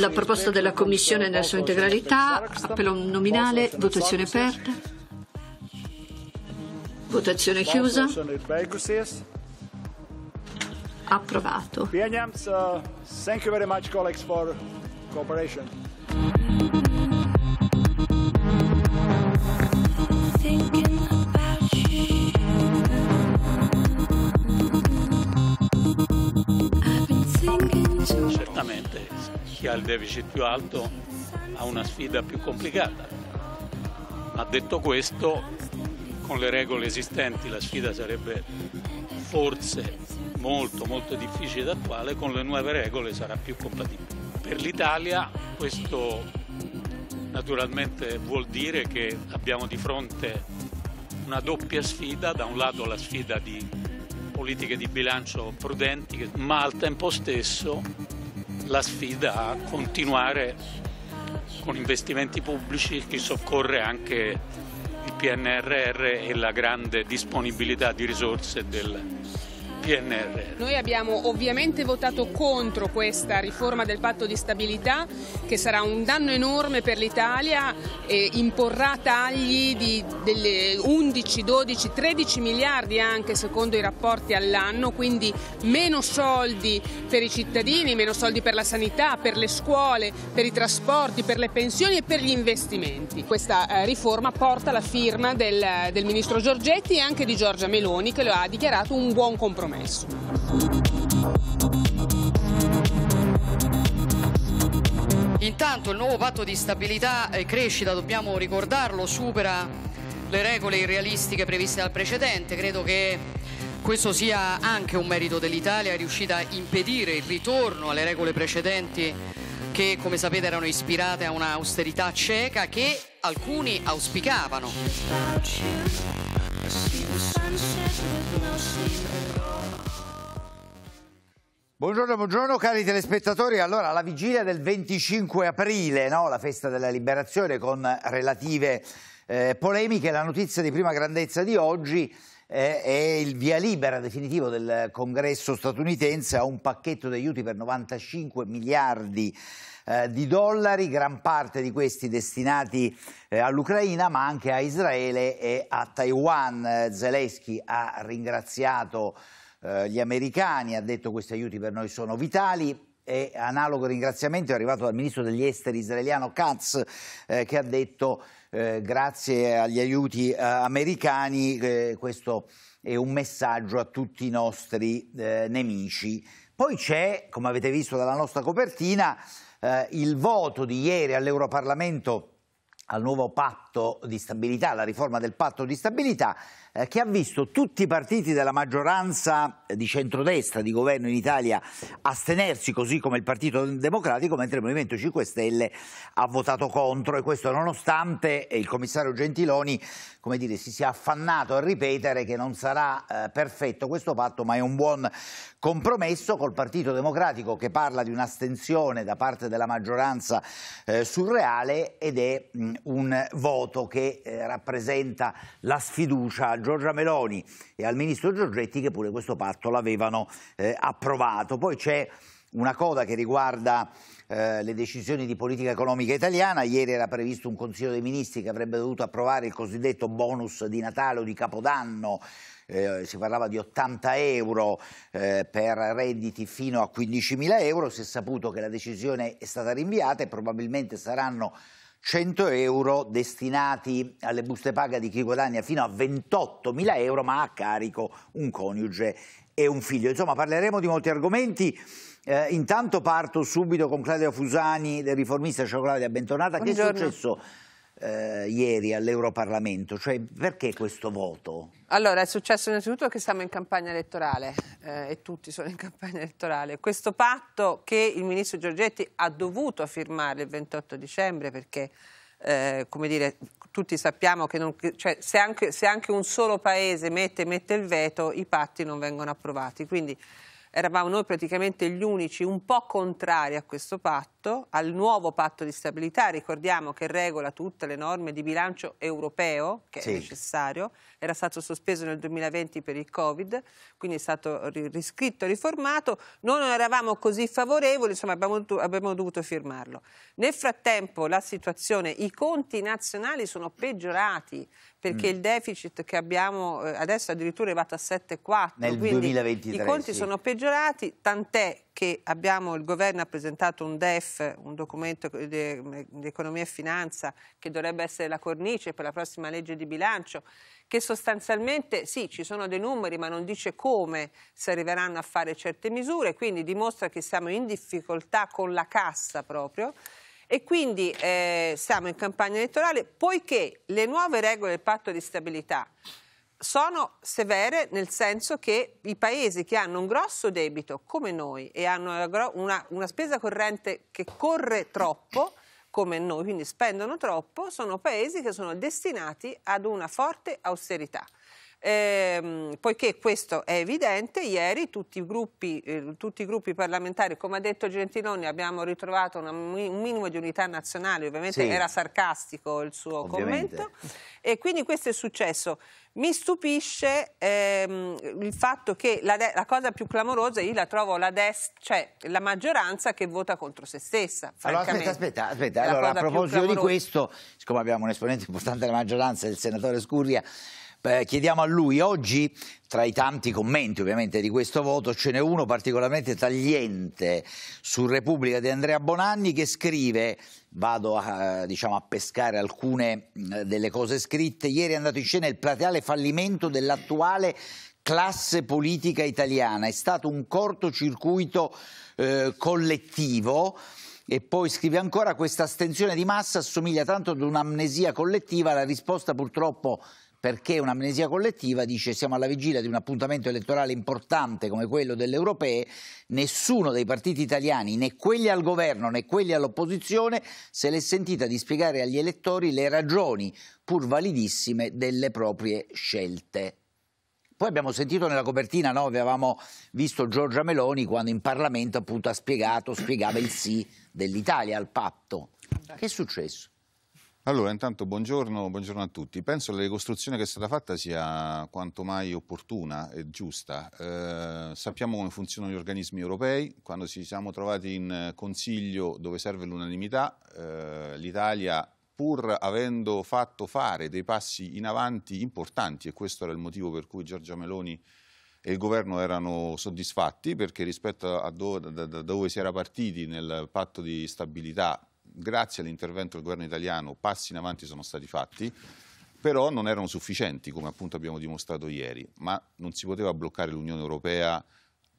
La proposta della Commissione nella sua integralità, appello nominale, votazione aperta. Votazione chiusa. Approvato. Thank you very much, colleagues, for Certamente chi ha il deficit più alto ha una sfida più complicata. Ma detto questo, con le regole esistenti la sfida sarebbe forse molto molto difficile da attuare, con le nuove regole sarà più compatibile. Per l'Italia questo naturalmente vuol dire che abbiamo di fronte una doppia sfida, da un lato la sfida di politiche di bilancio prudenti, ma al tempo stesso la sfida a continuare con investimenti pubblici che soccorre anche il PNRR e la grande disponibilità di risorse del PNRR. Noi abbiamo ovviamente votato contro questa riforma del patto di stabilità che sarà un danno enorme per l'Italia e imporrà tagli di 11, 12, 13 miliardi anche secondo i rapporti all'anno, quindi meno soldi per i cittadini, meno soldi per la sanità, per le scuole, per i trasporti, per le pensioni e per gli investimenti. Questa eh, riforma porta la firma del, del ministro Giorgetti e anche di Giorgia Meloni che lo ha dichiarato un buon compromesso compromesso. Intanto il nuovo patto di stabilità e crescita, dobbiamo ricordarlo, supera le regole irrealistiche previste dal precedente. Credo che questo sia anche un merito dell'Italia, è riuscita a impedire il ritorno alle regole precedenti che come sapete erano ispirate a un'austerità cieca che alcuni auspicavano. Buongiorno, buongiorno cari telespettatori. Allora, alla vigilia del 25 aprile, no? la festa della liberazione con relative eh, polemiche, la notizia di prima grandezza di oggi eh, è il via libera definitivo del congresso statunitense a un pacchetto di aiuti per 95 miliardi eh, di dollari, gran parte di questi destinati eh, all'Ucraina ma anche a Israele e a Taiwan. Eh, Zelensky ha ringraziato eh, gli americani, ha detto che questi aiuti per noi sono vitali e analogo ringraziamento è arrivato dal ministro degli esteri israeliano Katz eh, che ha detto eh, grazie agli aiuti eh, americani questo è un messaggio a tutti i nostri eh, nemici. Poi c'è, come avete visto dalla nostra copertina, eh, il voto di ieri all'Europarlamento al nuovo patto di stabilità, alla riforma del patto di stabilità eh, che ha visto tutti i partiti della maggioranza eh, di centrodestra di governo in Italia astenersi, così come il Partito Democratico, mentre il Movimento 5 Stelle ha votato contro e questo nonostante il commissario Gentiloni dire, si sia affannato a ripetere che non sarà eh, perfetto questo patto, ma è un buon compromesso col Partito Democratico che parla di un'astensione da parte della maggioranza eh, surreale ed è mh, un voto che eh, rappresenta la sfiducia Giorgia Meloni e al ministro Giorgetti che pure questo patto l'avevano eh, approvato. Poi c'è una coda che riguarda eh, le decisioni di politica economica italiana. Ieri era previsto un Consiglio dei Ministri che avrebbe dovuto approvare il cosiddetto bonus di Natale o di Capodanno. Eh, si parlava di 80 euro eh, per redditi fino a 15 mila euro. Si è saputo che la decisione è stata rinviata e probabilmente saranno 100 euro destinati alle buste paga di chi guadagna fino a 28 mila euro ma a carico un coniuge e un figlio. Insomma parleremo di molti argomenti. Eh, intanto parto subito con Claudia Fusani del riformista Cioccolata bentornata. Buongiorno. Che è successo? eh, ieri all'Europarlamento? Cioè, perché questo voto? Allora, è successo innanzitutto che siamo in campagna elettorale eh, e tutti sono in campagna elettorale. Questo patto che il ministro Giorgetti ha dovuto firmare il 28 dicembre perché, eh, come dire, tutti sappiamo che non, cioè, se, anche, se, anche, un solo paese mette, mette il veto, i patti non vengono approvati. Quindi eravamo noi praticamente gli unici un po' contrari a questo patto patto, al nuovo patto di stabilità, ricordiamo che regola tutte le norme di bilancio europeo, che sì. è necessario, era stato sospeso nel 2020 per il Covid, quindi è stato riscritto, riformato, noi non eravamo così favorevoli, insomma abbiamo, abbiamo dovuto firmarlo. Nel frattempo la situazione, i conti nazionali sono peggiorati, perché mm. il deficit che abbiamo eh, adesso addirittura è arrivato a 7,4 nel 2023 i conti sì. sono peggiorati tant'è che abbiamo, il governo ha presentato un DEF, un documento di, economia e finanza, che dovrebbe essere la cornice per la prossima legge di bilancio, che sostanzialmente sì, ci sono dei numeri, ma non dice come si arriveranno a fare certe misure, quindi dimostra che siamo in difficoltà con la cassa proprio e quindi eh, siamo in campagna elettorale poiché le nuove regole del patto di stabilità sono severe nel senso che i paesi che hanno un grosso debito come noi e hanno una, una spesa corrente che corre troppo come noi, quindi spendono troppo, sono paesi che sono destinati ad una forte austerità. Ehm, poiché questo è evidente, ieri tutti i, gruppi, eh, tutti i, gruppi, parlamentari, come ha detto Gentiloni, abbiamo ritrovato una, un minimo di unità nazionale, ovviamente sì. era sarcastico il suo ovviamente. commento, e quindi questo è successo. Mi stupisce ehm, il fatto che la, la, cosa più clamorosa io la trovo la destra, cioè la maggioranza che vota contro se stessa. Allora, aspetta, aspetta, aspetta. Allora, a proposito di questo, siccome abbiamo un esponente importante della maggioranza, il senatore Scurria, Beh, chiediamo a lui oggi, tra i tanti commenti ovviamente di questo voto, ce n'è uno particolarmente tagliente su Repubblica di Andrea Bonanni che scrive vado a, diciamo, a, pescare alcune delle cose scritte. Ieri è andato in scena il plateale fallimento dell'attuale classe politica italiana. È stato un cortocircuito eh, collettivo. E poi scrive ancora questa astensione di massa assomiglia tanto ad un'amnesia collettiva, la risposta purtroppo perché un'amnesia collettiva dice siamo alla vigilia di un appuntamento elettorale importante come quello delle europee, nessuno dei partiti italiani, né quelli al governo né quelli all'opposizione, se l'è sentita di spiegare agli elettori le ragioni pur validissime delle proprie scelte. Poi abbiamo sentito nella copertina, no? avevamo visto Giorgia Meloni quando in Parlamento appunto ha spiegato, spiegava il sì dell'Italia al patto. Che è successo? Allora, intanto buongiorno, buongiorno, a tutti. Penso che la ricostruzione che è stata fatta sia quanto mai opportuna e giusta. Eh, sappiamo come funzionano gli organismi europei. Quando ci siamo trovati in Consiglio dove serve l'unanimità, eh, l'Italia pur avendo fatto fare dei passi in avanti importanti, e questo era il motivo per cui Giorgia Meloni e il governo erano soddisfatti, perché rispetto a dove, da, dove si era partiti nel patto di stabilità grazie all'intervento del governo italiano passi in avanti sono stati fatti, però non erano sufficienti, come appunto abbiamo dimostrato ieri, ma non si poteva bloccare l'Unione Europea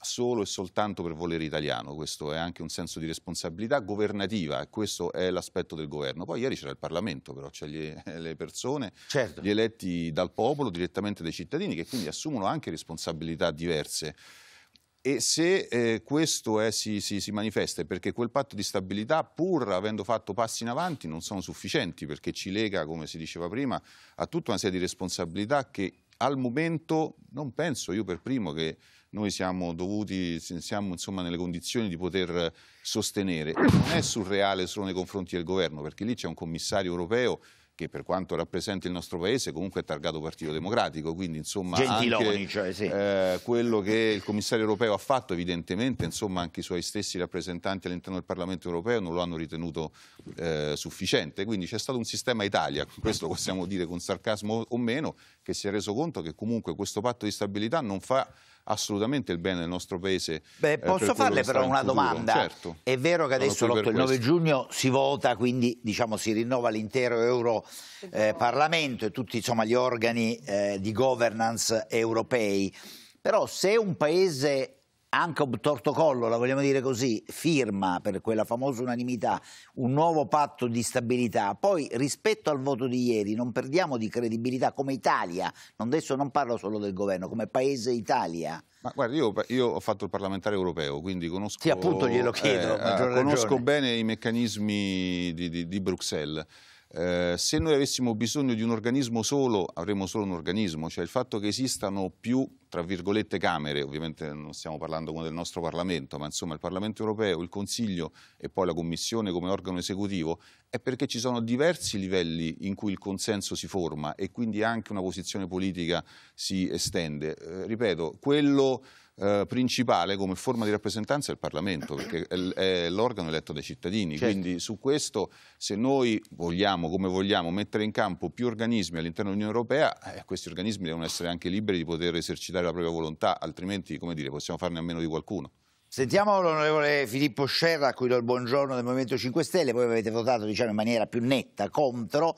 solo e soltanto per volere italiano, questo è anche un senso di responsabilità governativa questo è l'aspetto del governo. Poi ieri c'era il Parlamento però, c'è cioè eh, le persone, certo. gli eletti dal popolo, direttamente dai cittadini, che quindi assumono anche responsabilità diverse e se eh, questo è, si, si, si, manifesta perché quel patto di stabilità, pur avendo fatto passi in avanti, non sono sufficienti perché ci lega, come si diceva prima, a tutta una serie di responsabilità che al momento non penso io per primo che noi siamo dovuti, siamo insomma nelle condizioni di poter sostenere. Non è surreale solo nei confronti del governo perché lì c'è un commissario europeo che per quanto rappresenta il nostro paese comunque è targato Partito Democratico, quindi insomma Gentiloni, anche, cioè, sì. eh, quello che il commissario europeo ha fatto evidentemente, insomma anche i suoi stessi rappresentanti all'interno del Parlamento europeo non lo hanno ritenuto eh, sufficiente, quindi c'è stato un sistema Italia, questo possiamo dire con sarcasmo o meno, che si è reso conto che comunque questo patto di stabilità non fa assolutamente il bene del nostro paese. Beh, eh, posso per farle però una domanda? Certo. È vero che adesso l'8 e il 9 giugno si vota, quindi diciamo, si rinnova l'intero Europarlamento eh, e tutti insomma, gli organi eh, di governance europei. Però se un paese anche un tortocollo, la vogliamo dire così, firma per quella famosa unanimità un nuovo patto di stabilità. Poi rispetto al voto di ieri non perdiamo di credibilità come Italia, non adesso non parlo solo del governo, come paese Italia. Ma guarda, io, io ho fatto il parlamentare europeo, quindi conosco, sì, appunto glielo chiedo, eh, conosco bene i meccanismi di, di, di Bruxelles. Eh, se noi avessimo bisogno di un organismo solo, avremmo solo un organismo, cioè il fatto che esistano più, tra virgolette, camere, ovviamente non stiamo parlando come del nostro Parlamento, ma insomma il Parlamento europeo, il Consiglio e poi la Commissione come organo esecutivo, è perché ci sono diversi livelli in cui il consenso si forma e quindi anche una posizione politica si estende. Eh, ripeto, quello eh, principale come forma di rappresentanza è il Parlamento, perché è, l'organo eletto dai cittadini. Certo. Quindi su questo, se noi vogliamo, come vogliamo, mettere in campo più organismi all'interno dell'Unione Europea, eh, questi organismi devono essere anche liberi di poter esercitare la propria volontà, altrimenti, come dire, possiamo farne a meno di qualcuno. Sentiamo l'onorevole Filippo Scerra, a cui do il buongiorno del Movimento 5 Stelle, voi avete votato diciamo, in maniera più netta contro,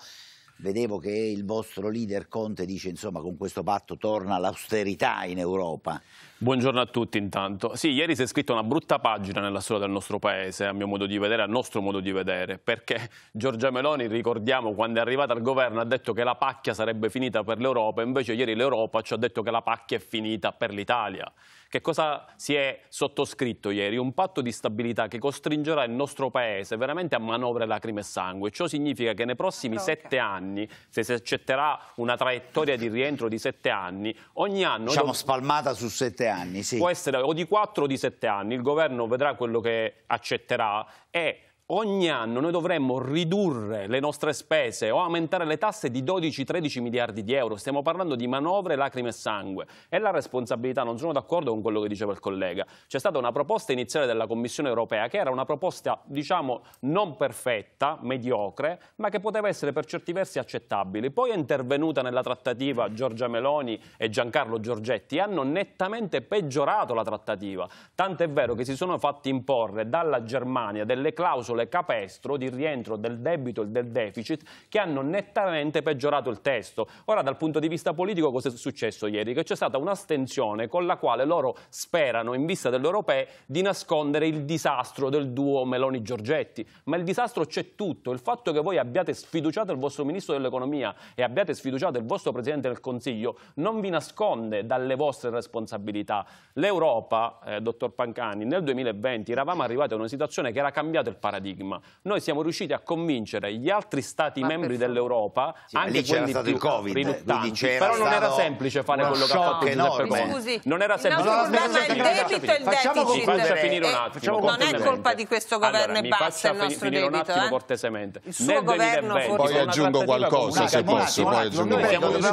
vedevo che il vostro leader Conte dice insomma con questo patto torna l'austerità in Europa. Buongiorno a tutti intanto. Sì, ieri si è scritta una brutta pagina nella storia del nostro paese, a mio modo di vedere, a nostro modo di vedere, perché Giorgia Meloni, ricordiamo, quando è arrivata al governo ha detto che la pacchia sarebbe finita per l'Europa, invece ieri l'Europa ci ha detto che la pacchia è finita per l'Italia. Che cosa si è sottoscritto ieri? Un patto di stabilità che costringerà il nostro paese veramente a manovre lacrime e sangue. Ciò significa che nei prossimi Broca. sette anni, se si accetterà una traiettoria di rientro di sette anni, ogni anno... Diciamo spalmata su sette anni anni, sì. Può essere o di 4 o di 7 anni, il governo vedrà quello che accetterà e ogni anno noi dovremmo ridurre le nostre spese o aumentare le tasse di 12-13 miliardi di euro. Stiamo parlando di manovre, lacrime e sangue. E la responsabilità, non sono d'accordo con quello che diceva il collega. C'è stata una proposta iniziale della Commissione europea che era una proposta, diciamo, non perfetta, mediocre, ma che poteva essere per certi versi accettabile. Poi è intervenuta nella trattativa Giorgia Meloni e Giancarlo Giorgetti hanno nettamente peggiorato la trattativa. Tant'è vero che si sono fatti imporre dalla Germania delle clausole capestro di rientro del debito e del deficit che hanno nettamente peggiorato il testo. Ora dal punto di vista politico cosa è successo ieri? Che c'è stata un'astensione con la quale loro sperano in vista dell'Europea di nascondere il disastro del duo Meloni-Giorgetti. Ma il disastro c'è tutto, il fatto che voi abbiate sfiduciato il vostro Ministro dell'Economia e abbiate sfiduciato il vostro Presidente del Consiglio non vi nasconde dalle vostre responsabilità. L'Europa, eh, dottor Pancani, nel 2020 eravamo arrivati a una situazione che era cambiato il paradigma paradigma. Noi siamo riusciti a convincere gli altri stati ma membri dell'Europa, sì, anche quelli stato più il COVID, riluttanti, però non era semplice fare quello che ha fatto Giuseppe Conte. Non era semplice. Il problema è il debito e il deficit. Faccia finire un attimo. Non è colpa di questo governo e basta il nostro debito. un attimo eh. cortesemente. Il suo governo Poi aggiungo qualcosa se posso. Poi aggiungo qualcosa.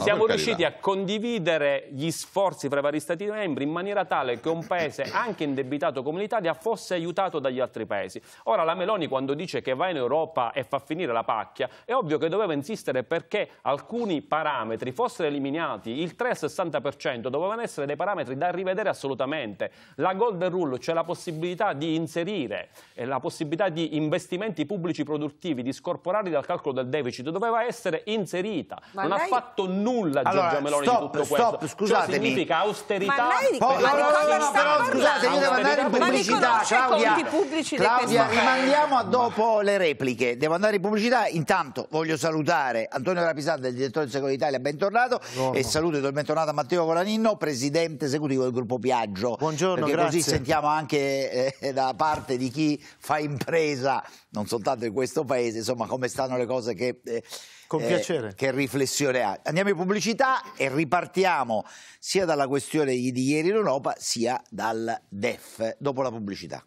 Siamo riusciti eh, a condividere gli sforzi fra i vari stati membri in maniera tale che un paese anche indebitato come l'Italia fosse aiutato dagli dagli altri paesi. Ora la Meloni quando dice che va in Europa e fa finire la pacchia, è ovvio che doveva insistere perché alcuni parametri fossero eliminati, il 3 al 60% dovevano essere dei parametri da rivedere assolutamente. La Golden Rule, cioè la possibilità di inserire, eh, la possibilità di investimenti pubblici produttivi, di scorporarli dal calcolo del deficit, doveva essere inserita. Ma non lei... ha fatto nulla allora, Giorgia Meloni stop, di tutto stop, questo. Cioè, scusatemi. Ciò significa austerità. Ma lei... Po- ma no, no, no, però scusate, io devo andare in pubblicità, Claudia pubblici Claudia, rimandiamo a dopo le repliche. Devo andare in pubblicità. Intanto voglio salutare Antonio Rapisata, il direttore del Secondo Italia, bentornato. Buono. E saluto e do il bentornato a Matteo Colaninno, presidente esecutivo del gruppo Piaggio. Buongiorno, perché grazie. così sentiamo anche eh, da parte di chi fa impresa, non soltanto in questo paese, insomma, come stanno le cose che... Eh, con eh, piacere. Che riflessione ha. Andiamo in pubblicità e ripartiamo sia dalla questione di ieri in Europa sia dal DEF, dopo la pubblicità.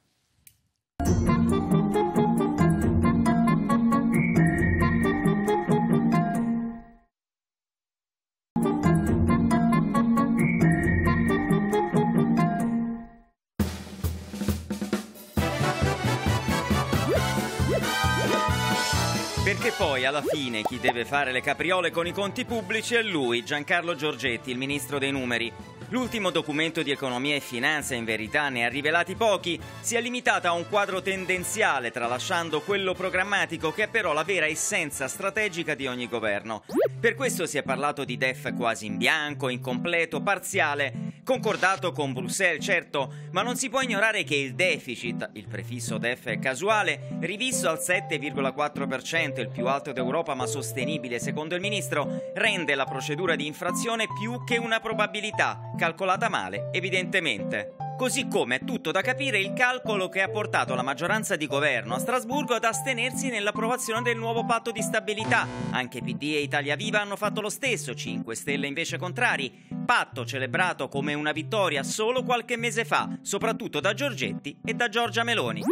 Perché poi alla fine chi deve fare le capriole con i conti pubblici è lui, Giancarlo Giorgetti, il ministro dei numeri. L'ultimo documento di economia e finanza in verità ne ha rivelati pochi, si è limitata a un quadro tendenziale tralasciando quello programmatico che è però la vera essenza strategica di ogni governo. Per questo si è parlato di DEF quasi in bianco, incompleto, parziale, concordato con Bruxelles, certo, ma non si può ignorare che il deficit, il prefisso DEF è casuale, rivisto al 7,4%, il più alto d'Europa ma sostenibile secondo il ministro, rende la procedura di infrazione più che una probabilità calcolata male, evidentemente. Così come è tutto da capire il calcolo che ha portato la maggioranza di governo a Strasburgo ad astenersi nell'approvazione del nuovo patto di stabilità. Anche PD e Italia Viva hanno fatto lo stesso, 5 Stelle invece contrari. Patto celebrato come una vittoria solo qualche mese fa, soprattutto da Giorgetti e da Giorgia Meloni.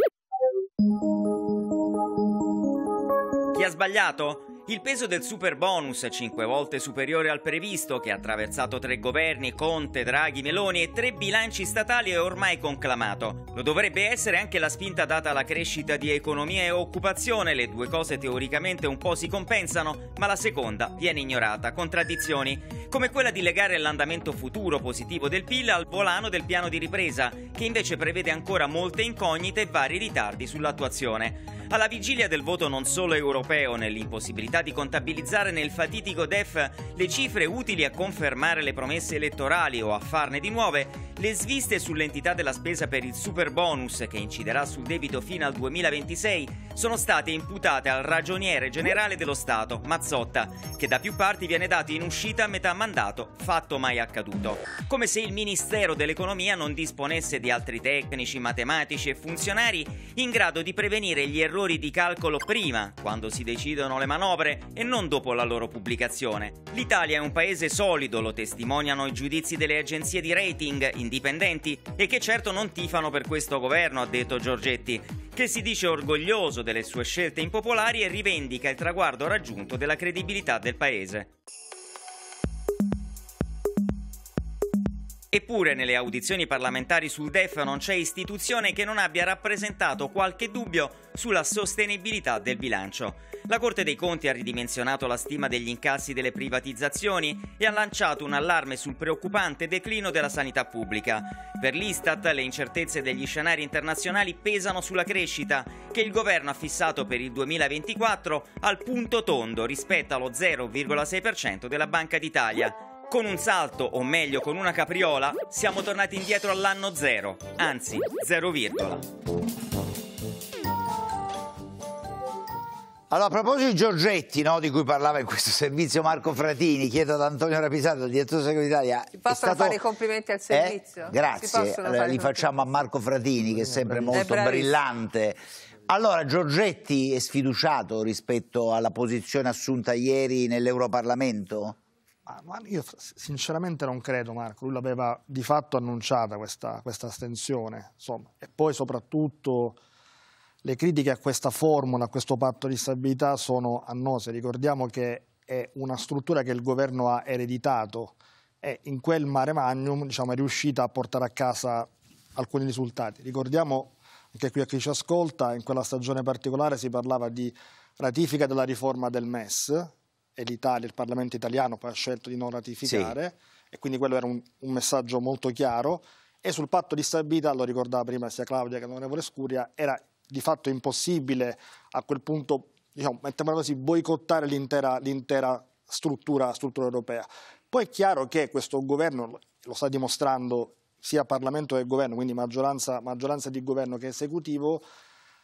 Chi ha sbagliato? Il peso del super bonus, 5 volte superiore al previsto, che ha attraversato tre governi, Conte, Draghi, Meloni e tre bilanci statali, è ormai conclamato. Lo dovrebbe essere anche la spinta data alla crescita di economia e occupazione, le due cose teoricamente un po' si compensano, ma la seconda viene ignorata, contraddizioni, come quella di legare l'andamento futuro positivo del PIL al volano del piano di ripresa, che invece prevede ancora molte incognite e vari ritardi sull'attuazione. Alla vigilia del voto non solo europeo, nell'impossibilità di contabilizzare nel fatitico DEF le cifre utili a confermare le promesse elettorali o a farne di nuove, le sviste sull'entità della spesa per il super bonus, che inciderà sul debito fino al 2026, sono state imputate al ragioniere generale dello Stato, Mazzotta, che da più parti viene dato in uscita a metà mandato, fatto mai accaduto. Come se il Ministero dell'Economia non disponesse di altri tecnici, matematici e funzionari in grado di prevenire gli errori valori di calcolo prima, quando si decidono le manovre, e non dopo la loro pubblicazione. L'Italia è un paese solido, lo testimoniano i giudizi delle agenzie di rating indipendenti e che certo non tifano per questo governo, ha detto Giorgetti, che si dice orgoglioso delle sue scelte impopolari e rivendica il traguardo raggiunto della credibilità del paese. Eppure nelle audizioni parlamentari sul DEF non c'è istituzione che non abbia rappresentato qualche dubbio sulla sostenibilità del bilancio. La Corte dei Conti ha ridimensionato la stima degli incassi delle privatizzazioni e ha lanciato un allarme sul preoccupante declino della sanità pubblica. Per l'Istat le incertezze degli scenari internazionali pesano sulla crescita, che il governo ha fissato per il 2024 al punto tondo rispetto allo 0,6% della Banca d'Italia. Con un salto, o meglio con una capriola, siamo tornati indietro all'anno zero, anzi, zero virgola. Allora, a proposito di Giorgetti, no, di cui parlava in questo servizio Marco Fratini, chiedo ad Antonio Rapisato, il direttore segretario d'Italia. Si possono stato... fare i complimenti al eh? servizio? Eh? Grazie, allora, li facciamo a Marco Fratini, che è sempre molto è brillante. Allora, Giorgetti è sfiduciato rispetto alla posizione assunta ieri nell'Europarlamento? Ma io sinceramente non credo, Marco. Lui l'aveva di fatto annunciata questa, questa astensione. Insomma. E poi soprattutto le critiche a questa formula, a questo patto di stabilità sono annose. Ricordiamo che è una struttura che il governo ha ereditato e in quel mare magnum diciamo, è riuscita a portare a casa alcuni risultati. Ricordiamo anche qui a chi ci ascolta, in quella stagione particolare si parlava di ratifica della riforma del MES, e l'Italia, il Parlamento italiano poi ha scelto di non ratificare sì. e quindi quello era un, un, messaggio molto chiaro e sul patto di stabilità, lo ricordava prima sia Claudia che l'onorevole Scuria, era di fatto impossibile a quel punto, diciamo, mettiamola così, boicottare l'intera, l'intera struttura, struttura europea. Poi è chiaro che questo governo, lo sta dimostrando sia Parlamento che Governo, quindi maggioranza, maggioranza di Governo che Esecutivo,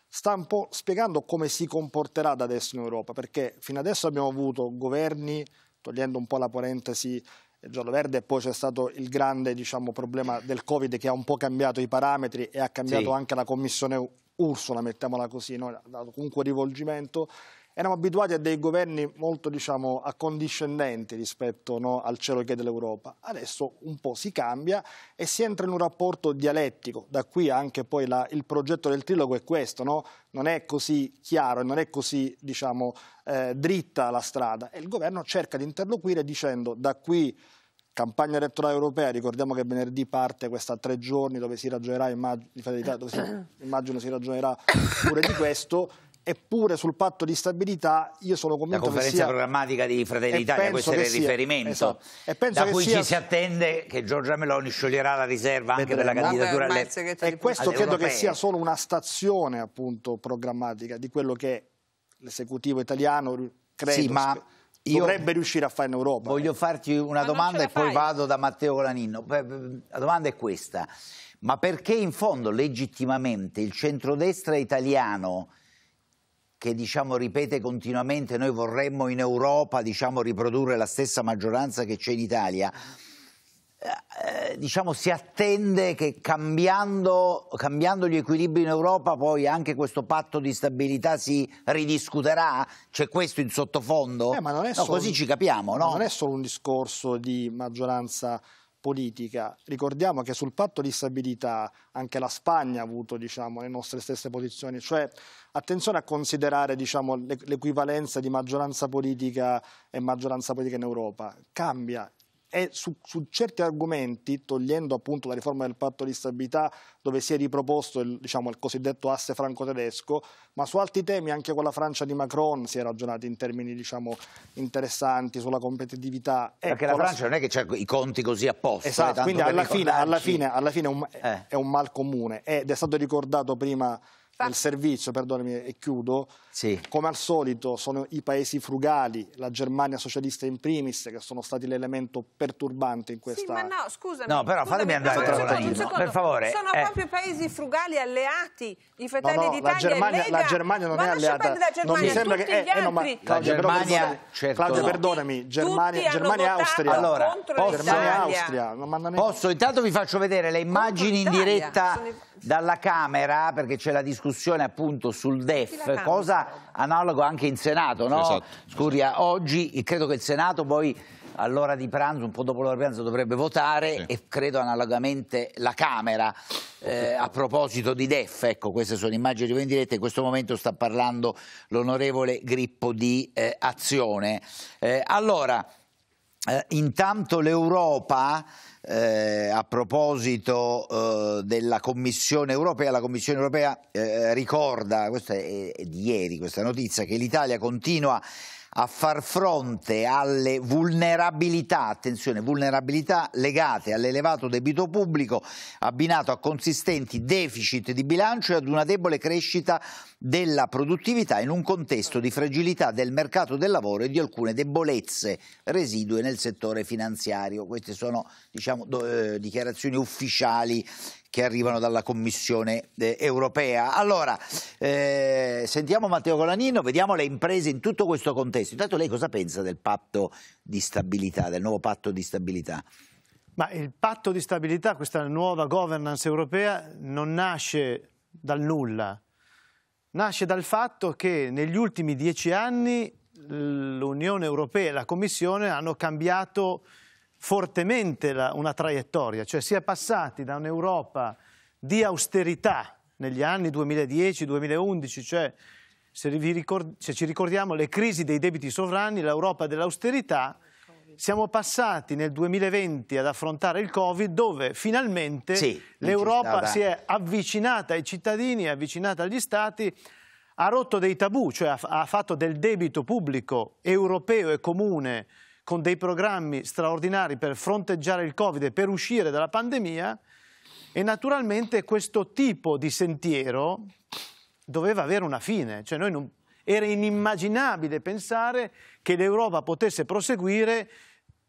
sta un po' spiegando come si comporterà da adesso in Europa, perché fino adesso abbiamo avuto governi, togliendo un po' la parentesi eh, giallo-verde e poi c'è stato il grande diciamo, problema del Covid che ha un po' cambiato i parametri e ha cambiato sì. anche la Commissione Ursula, mettiamola così, no? ha dato comunque rivolgimento eravamo abituati a dei governi molto diciamo, accondiscendenti rispetto no, al cielo che è dell'Europa. Adesso un po' si cambia e si entra in un rapporto dialettico. Da qui anche poi la, il progetto del trilogo è questo, no? non è così chiaro, e non è così diciamo, eh, dritta la strada. E il governo cerca di interloquire dicendo da qui campagna elettorale europea, ricordiamo che venerdì parte questa tre giorni dove si ragionerà, immag dove si, immagino si ragionerà pure di questo, Eppure sul patto di stabilità io sono convinto che La conferenza programmatica di Fratelli d'Italia, questo era il sia... riferimento, esatto. da cui sia... ci si attende che Giorgia Meloni scioglierà la riserva anche per la candidatura Vabbè, alle... E questo credo europee. che sia solo una stazione appunto programmatica di quello che l'esecutivo italiano credo... Sì, ma... Io dovrebbe riuscire a fare in Europa. Voglio farti una ma domanda e poi vado da Matteo Colaninno. La domanda è questa. Ma perché in fondo legittimamente il centrodestra italiano che diciamo, ripete continuamente noi vorremmo in Europa diciamo, riprodurre la stessa maggioranza che c'è in Italia, eh, eh, diciamo, si attende che cambiando, cambiando, gli equilibri in Europa poi anche questo patto di stabilità si ridiscuterà? C'è questo in sottofondo? Eh, no, solo, così ci capiamo. No? Non è solo un discorso di maggioranza politica. Ricordiamo che sul patto di stabilità anche la Spagna ha avuto diciamo, le nostre stesse posizioni, cioè attenzione a considerare diciamo, l'equivalenza di maggioranza politica e maggioranza politica in Europa. Cambia, e su, su, certi argomenti, togliendo appunto la riforma del patto di stabilità, dove si è riproposto il, diciamo, il cosiddetto asse franco-tedesco, ma su altri temi, anche con la Francia di Macron, si è ragionato in termini diciamo, interessanti sulla competitività. Perché la Francia la... non è che c'è i conti così a posto. Eh, esatto, eh, quindi alla fine, alla fine, alla fine un, eh. è un mal comune ed è stato ricordato prima il servizio, perdonami e chiudo, sì. come al solito sono i paesi frugali, la Germania socialista in primis, che sono stati l'elemento perturbante in questa... Sì, ma no, scusami. No, però scusami, fatemi andare no, un secondo, un secondo. per favore. Sono eh. proprio paesi frugali alleati di Fratelli no, no, d'Italia la Germania, e Lega. La Germania non ma è alleata. La non mi sembra che... Eh, eh, no, ma, Claudia, la Germania, però, certo Claudia, no. perdonami, Germania, Germania e Austria. Allora, posso, Germania, Austria. Posso, intanto vi faccio vedere le immagini in diretta dalla Camera, perché c'è la discussione appunto sul DEF, cosa analogo anche in Senato, no? Esatto, esatto. Scuria, esatto. oggi credo che il Senato poi all'ora di pranzo, un po' dopo l'ora di pranzo dovrebbe votare sì. e credo analogamente la Camera. Eh, a proposito di DEF, ecco queste sono immagini in diretta, in questo momento sta parlando l'onorevole Grippo di eh, Azione. Eh, allora, eh, intanto l'Europa eh, a proposito eh, della Commissione europea, la Commissione europea eh, ricorda, questa è, è di ieri questa notizia, che l'Italia continua a far fronte alle vulnerabilità, attenzione, vulnerabilità legate all'elevato debito pubblico abbinato a consistenti deficit di bilancio e ad una debole crescita della produttività in un contesto di fragilità del mercato del lavoro e di alcune debolezze residue nel settore finanziario. Queste sono diciamo, eh, dichiarazioni ufficiali che arrivano dalla Commissione eh, europea. Allora, eh, sentiamo Matteo Colanino, vediamo le imprese in tutto questo contesto. Intanto lei cosa pensa del patto di stabilità, del nuovo patto di stabilità? Ma il patto di stabilità, questa nuova governance europea, non nasce dal nulla nasce dal fatto che negli ultimi dieci anni l'Unione Europea e la Commissione hanno cambiato fortemente la, una traiettoria, cioè si è passati da un'Europa di austerità negli anni 2010-2011, cioè se, ricord, se ci ricordiamo le crisi dei debiti sovrani, l'Europa dell'austerità siamo passati nel 2020 ad affrontare il Covid dove finalmente sì, l'Europa si è avvicinata ai cittadini, avvicinata agli stati, ha rotto dei tabù, cioè ha, ha fatto del debito pubblico europeo e comune con dei programmi straordinari per fronteggiare il Covid e per uscire dalla pandemia e naturalmente questo tipo di sentiero doveva avere una fine, cioè noi non, era inimmaginabile pensare che l'Europa potesse proseguire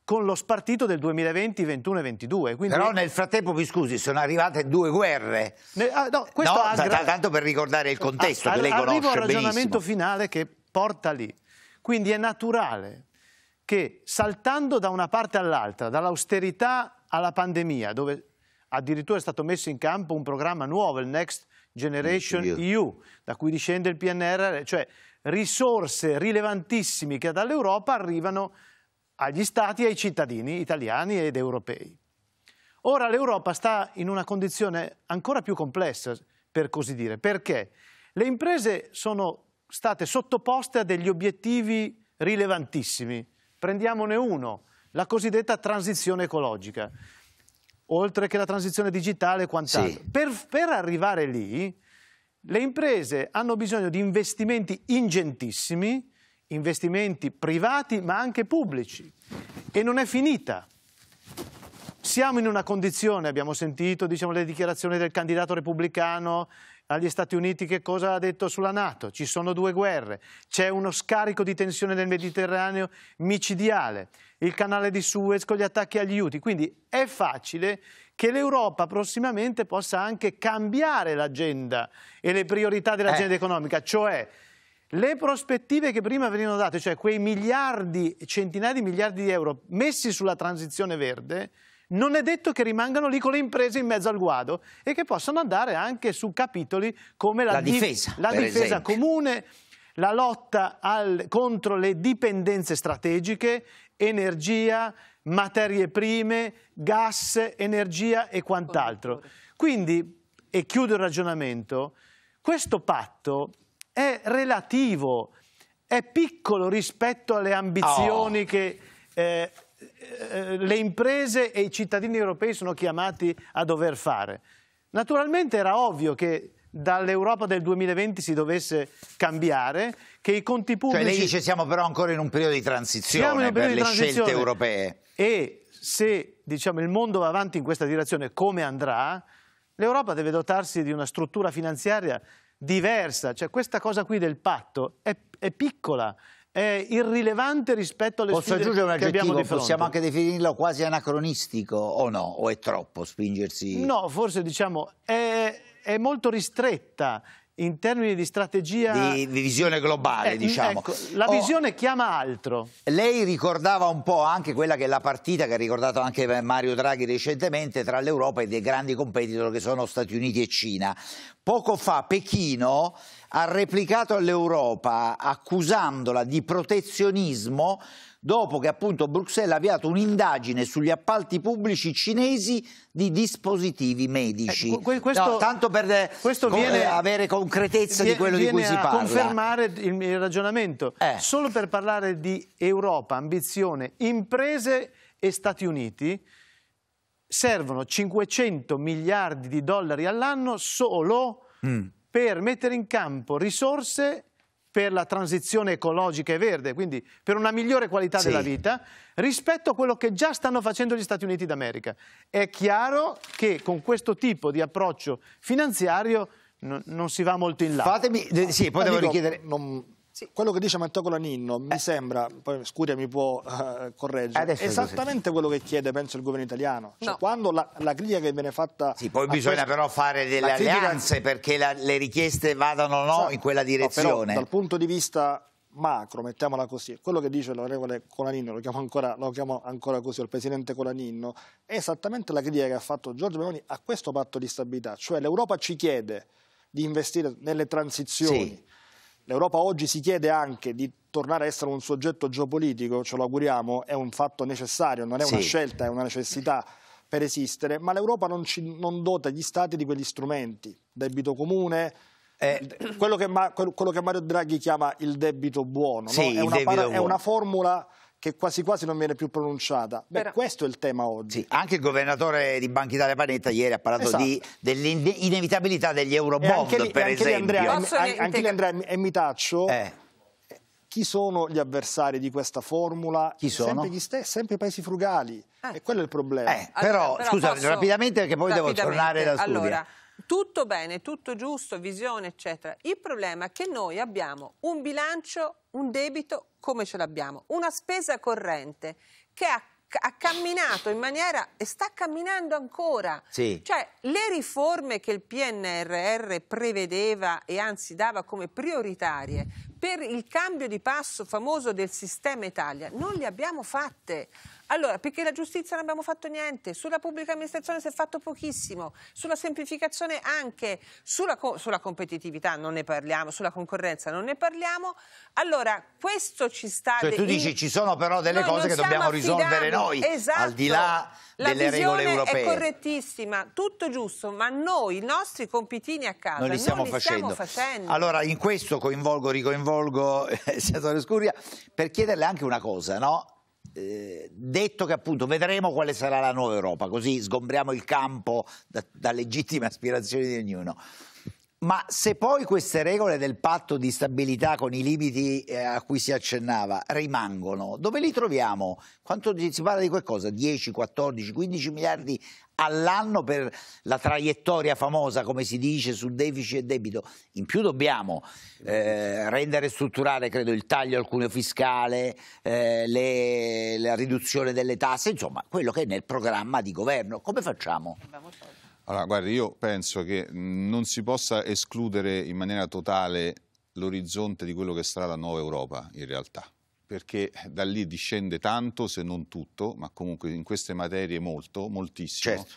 con lo spartito del 2020, 21 e 22. Quindi... Però nel frattempo, mi scusi, sono arrivate due guerre. Ne, ah, no, questo no, aggra... Tanto per ricordare il contesto ah, che lei conosce benissimo. Arrivo al ragionamento benissimo. finale che porta lì. Quindi è naturale che saltando da una parte all'altra, dall'austerità alla pandemia, dove addirittura è stato messo in campo un programma nuovo, il Next Generation EU, da cui discende il PNR, cioè risorse rilevantissime che dall'Europa arrivano agli stati e ai cittadini italiani ed europei. Ora l'Europa sta in una condizione ancora più complessa, per così dire, perché le imprese sono state sottoposte a degli obiettivi rilevantissimi. Prendiamone uno, la cosiddetta transizione ecologica, oltre che la transizione digitale e quant'altro. Sì. Per, per arrivare lì le imprese hanno bisogno di investimenti ingentissimi, investimenti privati ma anche pubblici. E non è finita. Siamo in una condizione, abbiamo sentito diciamo, le dichiarazioni del candidato repubblicano agli Stati Uniti che cosa ha detto sulla Nato, ci sono due guerre, c'è uno scarico di tensione nel Mediterraneo micidiale, il canale di Suez con gli attacchi agli Houthi, quindi è facile che l'Europa prossimamente possa anche cambiare l'agenda e le priorità dell'agenda eh. economica, cioè le prospettive che prima venivano date, cioè quei miliardi, centinaia di miliardi di euro messi sulla transizione verde, non è detto che rimangano lì con le imprese in mezzo al guado e che possano andare anche su capitoli come la, la difesa, la difesa comune, la lotta al, contro le dipendenze strategiche, energia, materie prime, gas, energia e quant'altro. Quindi, e chiudo il ragionamento, questo patto è relativo, è piccolo rispetto alle ambizioni oh. che... Eh, eh, le imprese e i cittadini europei sono chiamati a dover fare. Naturalmente era ovvio che dall'Europa del 2020 si dovesse cambiare che i conti pubblici... Cioè lei dice siamo però ancora in un periodo di transizione periodo per di le transizione. scelte europee. E se diciamo, il mondo va avanti in questa direzione, come andrà, l'Europa deve dotarsi di una struttura finanziaria diversa. Cioè questa cosa qui del patto è, è piccola, è irrilevante rispetto alle Posso sfide che abbiamo di fronte. possiamo anche definirlo quasi anacronistico o no? O è troppo spingersi? No, forse diciamo è, è molto ristretta, in termini di strategia... Di, di visione globale, eh, ecco, diciamo. Ecco, la oh, visione chiama altro. Lei ricordava un po' anche quella che è la partita che ha ricordato anche Mario Draghi recentemente tra l'Europa e dei grandi competitor che sono Stati Uniti e Cina. Poco fa Pechino ha replicato all'Europa accusandola di protezionismo dopo che appunto Bruxelles ha avviato un'indagine sugli appalti pubblici cinesi di dispositivi medici. Eh, questo, no, tanto per eh, questo viene, eh, avere concretezza viene, di quello di cui si parla. confermare il, mio ragionamento. Eh. Solo per parlare di Europa, ambizione, imprese e Stati Uniti, servono 500 miliardi di dollari all'anno solo mm. per mettere in campo risorse per la transizione ecologica e verde, quindi per una migliore qualità sì. della vita, rispetto a quello che già stanno facendo gli Stati Uniti d'America. È chiaro che con questo tipo di approccio finanziario non si va molto in là. Fatemi, eh, sì, poi Ma devo dico, richiedere... Non sì. Quello che dice Matteo Colaninno eh. mi sembra, poi Scuria mi può uh, correggere, Adesso esattamente quello che chiede, penso, il governo italiano. Cioè, no. Quando la, la, critica che viene fatta... Sì, poi bisogna questo, però fare delle alleanze critica... perché la, le richieste vadano o no, esatto. in quella direzione. No, però, dal punto di vista macro, mettiamola così, quello che dice l'onorevole Colaninno, lo chiamo, ancora, lo chiamo ancora così, il presidente Colaninno, è esattamente la critica che ha fatto Giorgio Meloni a questo patto di stabilità, cioè l'Europa ci chiede di investire nelle transizioni, sì. L'Europa oggi si chiede anche di tornare a essere un soggetto geopolitico, ce lo auguriamo, è un fatto necessario, non è una sì. scelta, è una necessità per esistere, ma l'Europa non, non, dota gli stati di quegli strumenti, debito comune, eh, quello, che quello, che Mario Draghi chiama il debito buono, sì, no? è, una debito buono. una formula che quasi quasi non viene più pronunciata. Beh, Però... questo è il tema oggi. Sì, anche il governatore di Banca Italia Panetta ieri ha parlato esatto. dell'inevitabilità degli eurobond, anche lì, per anche esempio. Lì Andrea, anche lì Andrea e Mitaccio... Eh. Chi sono gli avversari di questa formula? Chi sono? Sempre, sempre i paesi frugali. Eh. E quello è il problema. Eh, però, allora, scusa, posso... rapidamente perché poi rapidamente. devo tornare da studio. Allora, tutto bene, tutto giusto, visione, eccetera. Il problema è che noi abbiamo un bilancio, un debito, come ce l'abbiamo, una spesa corrente che ha ha camminato in maniera e sta camminando ancora. Sì. Cioè, le riforme che il PNRR prevedeva e anzi dava come prioritarie per il cambio di passo famoso del sistema Italia non le abbiamo fatte. Allora, perché la giustizia non abbiamo fatto niente, sulla pubblica amministrazione si è fatto pochissimo, sulla semplificazione anche, sulla, co sulla competitività non ne parliamo, sulla concorrenza non ne parliamo. Allora, questo ci sta... Cioè, tu dici ci sono però delle cose che dobbiamo risolvere noi, esatto. al di esatto. là la delle regole europee. La è correttissima, tutto giusto, ma noi i nostri compitini a casa non li stiamo, non li facendo. stiamo facendo. Allora, in questo coinvolgo, ricoinvolgo il eh, senatore Scuria per chiederle anche una cosa, no? Eh, detto che appunto vedremo quale sarà la nuova Europa, così sgombriamo il campo da, da legittime aspirazioni di ognuno. Ma se poi queste regole del patto di stabilità con i limiti eh, a cui si accennava rimangono, dove li troviamo? Quanto si parla di qualcosa? 10, 14, 15 miliardi all'anno per la traiettoria famosa, come si dice, su deficit e debito. In più dobbiamo eh, rendere strutturale, credo, il taglio al cuneo fiscale, eh, le, la riduzione delle tasse, insomma, quello che è nel programma di governo. Come facciamo? Allora, guardi, io penso che non si possa escludere in maniera totale l'orizzonte di quello che sarà la nuova Europa, in realtà perché da lì discende tanto, se non tutto, ma comunque in queste materie molto, moltissimo. Certo.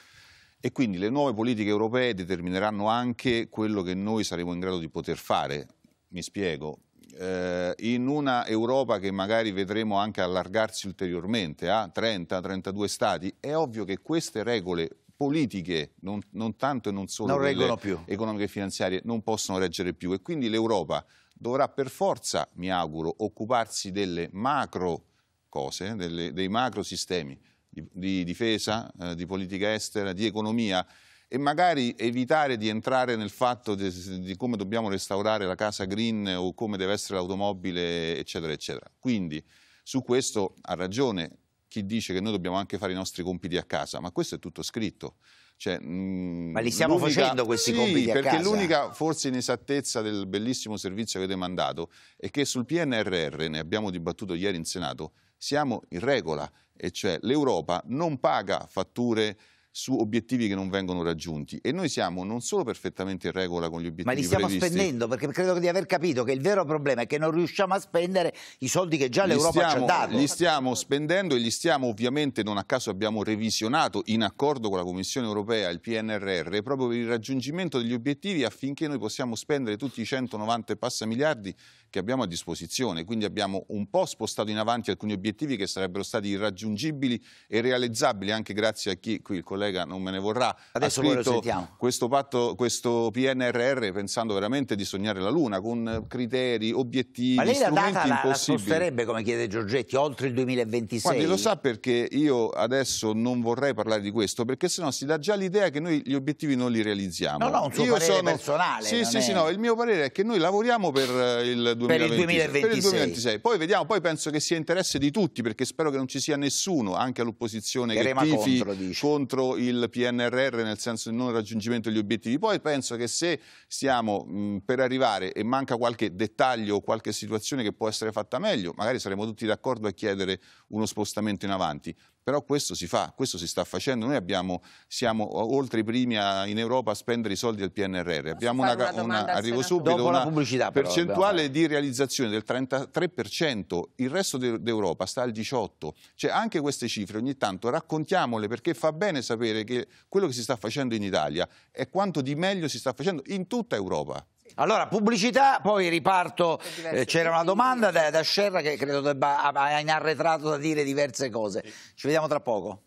E quindi le nuove politiche europee determineranno anche quello che noi saremo in grado di poter fare. Mi spiego. Eh, in una Europa che magari vedremo anche allargarsi ulteriormente a 30-32 stati, è ovvio che queste regole politiche, non, non tanto e non solo non quelle più. economiche e finanziarie, non possono reggere più. E quindi l'Europa dovrà per forza, mi auguro, occuparsi delle macro cose, delle, dei macro sistemi di, di difesa, eh, di politica estera, di economia e magari evitare di entrare nel fatto di, di, come dobbiamo restaurare la casa green o come deve essere l'automobile, eccetera, eccetera. Quindi su questo ha ragione chi dice che noi dobbiamo anche fare i nostri compiti a casa, ma questo è tutto scritto. Cioè, mm, Ma li stiamo facendo questi sì, compiti a casa? perché l'unica forse inesattezza del bellissimo servizio che avete mandato è che sul PNRR, ne abbiamo dibattuto ieri in Senato, siamo in regola, e cioè l'Europa non paga fatture su obiettivi che non vengono raggiunti e noi siamo non solo perfettamente in regola con gli obiettivi ma li stiamo previsti, spendendo perché credo di aver capito che il vero problema è che non riusciamo a spendere i soldi che già l'Europa ci ha dato li stiamo spendendo e li stiamo ovviamente non a caso abbiamo revisionato in accordo con la Commissione Europea il PNRR proprio per il raggiungimento degli obiettivi affinché noi possiamo spendere tutti i 190 e passa miliardi che abbiamo a disposizione quindi abbiamo un po' spostato in avanti alcuni obiettivi che sarebbero stati irraggiungibili e realizzabili anche grazie a chi qui il collega collega non me ne vorrà, Adesso ha scritto questo, patto, questo PNRR pensando veramente di sognare la Luna con criteri, obiettivi, Ma lei la data la, la sposterebbe, come chiede Giorgetti, oltre il 2026? Guardi, lo sa perché io adesso non vorrei parlare di questo, perché sennò si dà già l'idea che noi gli obiettivi non li realizziamo. No, no, un suo io sono... personale. Sì, sì, è... sì, no, il mio parere è che noi lavoriamo per eh, il 2026. Per il 2026. Per il 2026. Poi vediamo, poi penso che sia interesse di tutti, perché spero che non ci sia nessuno, anche all'opposizione, che, che tifi contro, contro il PNRR nel senso del non raggiungimento degli obiettivi. Poi penso che se stiamo mh, per arrivare e manca qualche dettaglio o qualche situazione che può essere fatta meglio, magari saremo tutti d'accordo a chiedere uno spostamento in avanti. Però questo si fa, questo si sta facendo. Noi abbiamo, siamo oltre i primi a, in Europa a spendere i soldi del PNRR. Abbiamo una, una, una arrivo subito, una però, percentuale però. di realizzazione del 33%, il resto d'Europa sta al 18%. Cioè anche queste cifre ogni tanto raccontiamole perché fa bene sapere che quello che si sta facendo in Italia è quanto di meglio si sta facendo in tutta Europa. Allora, pubblicità, poi riparto. Eh, c'era una domanda da, da Scerra che credo debba, ha in arretrato da dire diverse cose. Ci vediamo tra poco.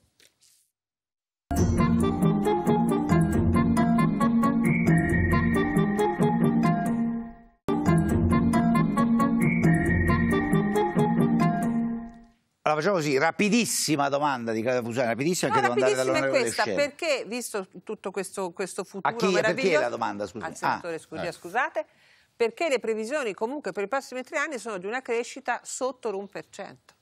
Allora facciamo così, rapidissima domanda di Clara Fusani, rapidissima no, anche rapidissima domanda dall'onorevole questa, perché visto tutto questo, questo futuro A chi, Perché la domanda, scusi? Al settore, ah, Scuria, eh. scusate, perché le previsioni comunque per i prossimi tre anni sono di una crescita sotto l'1%.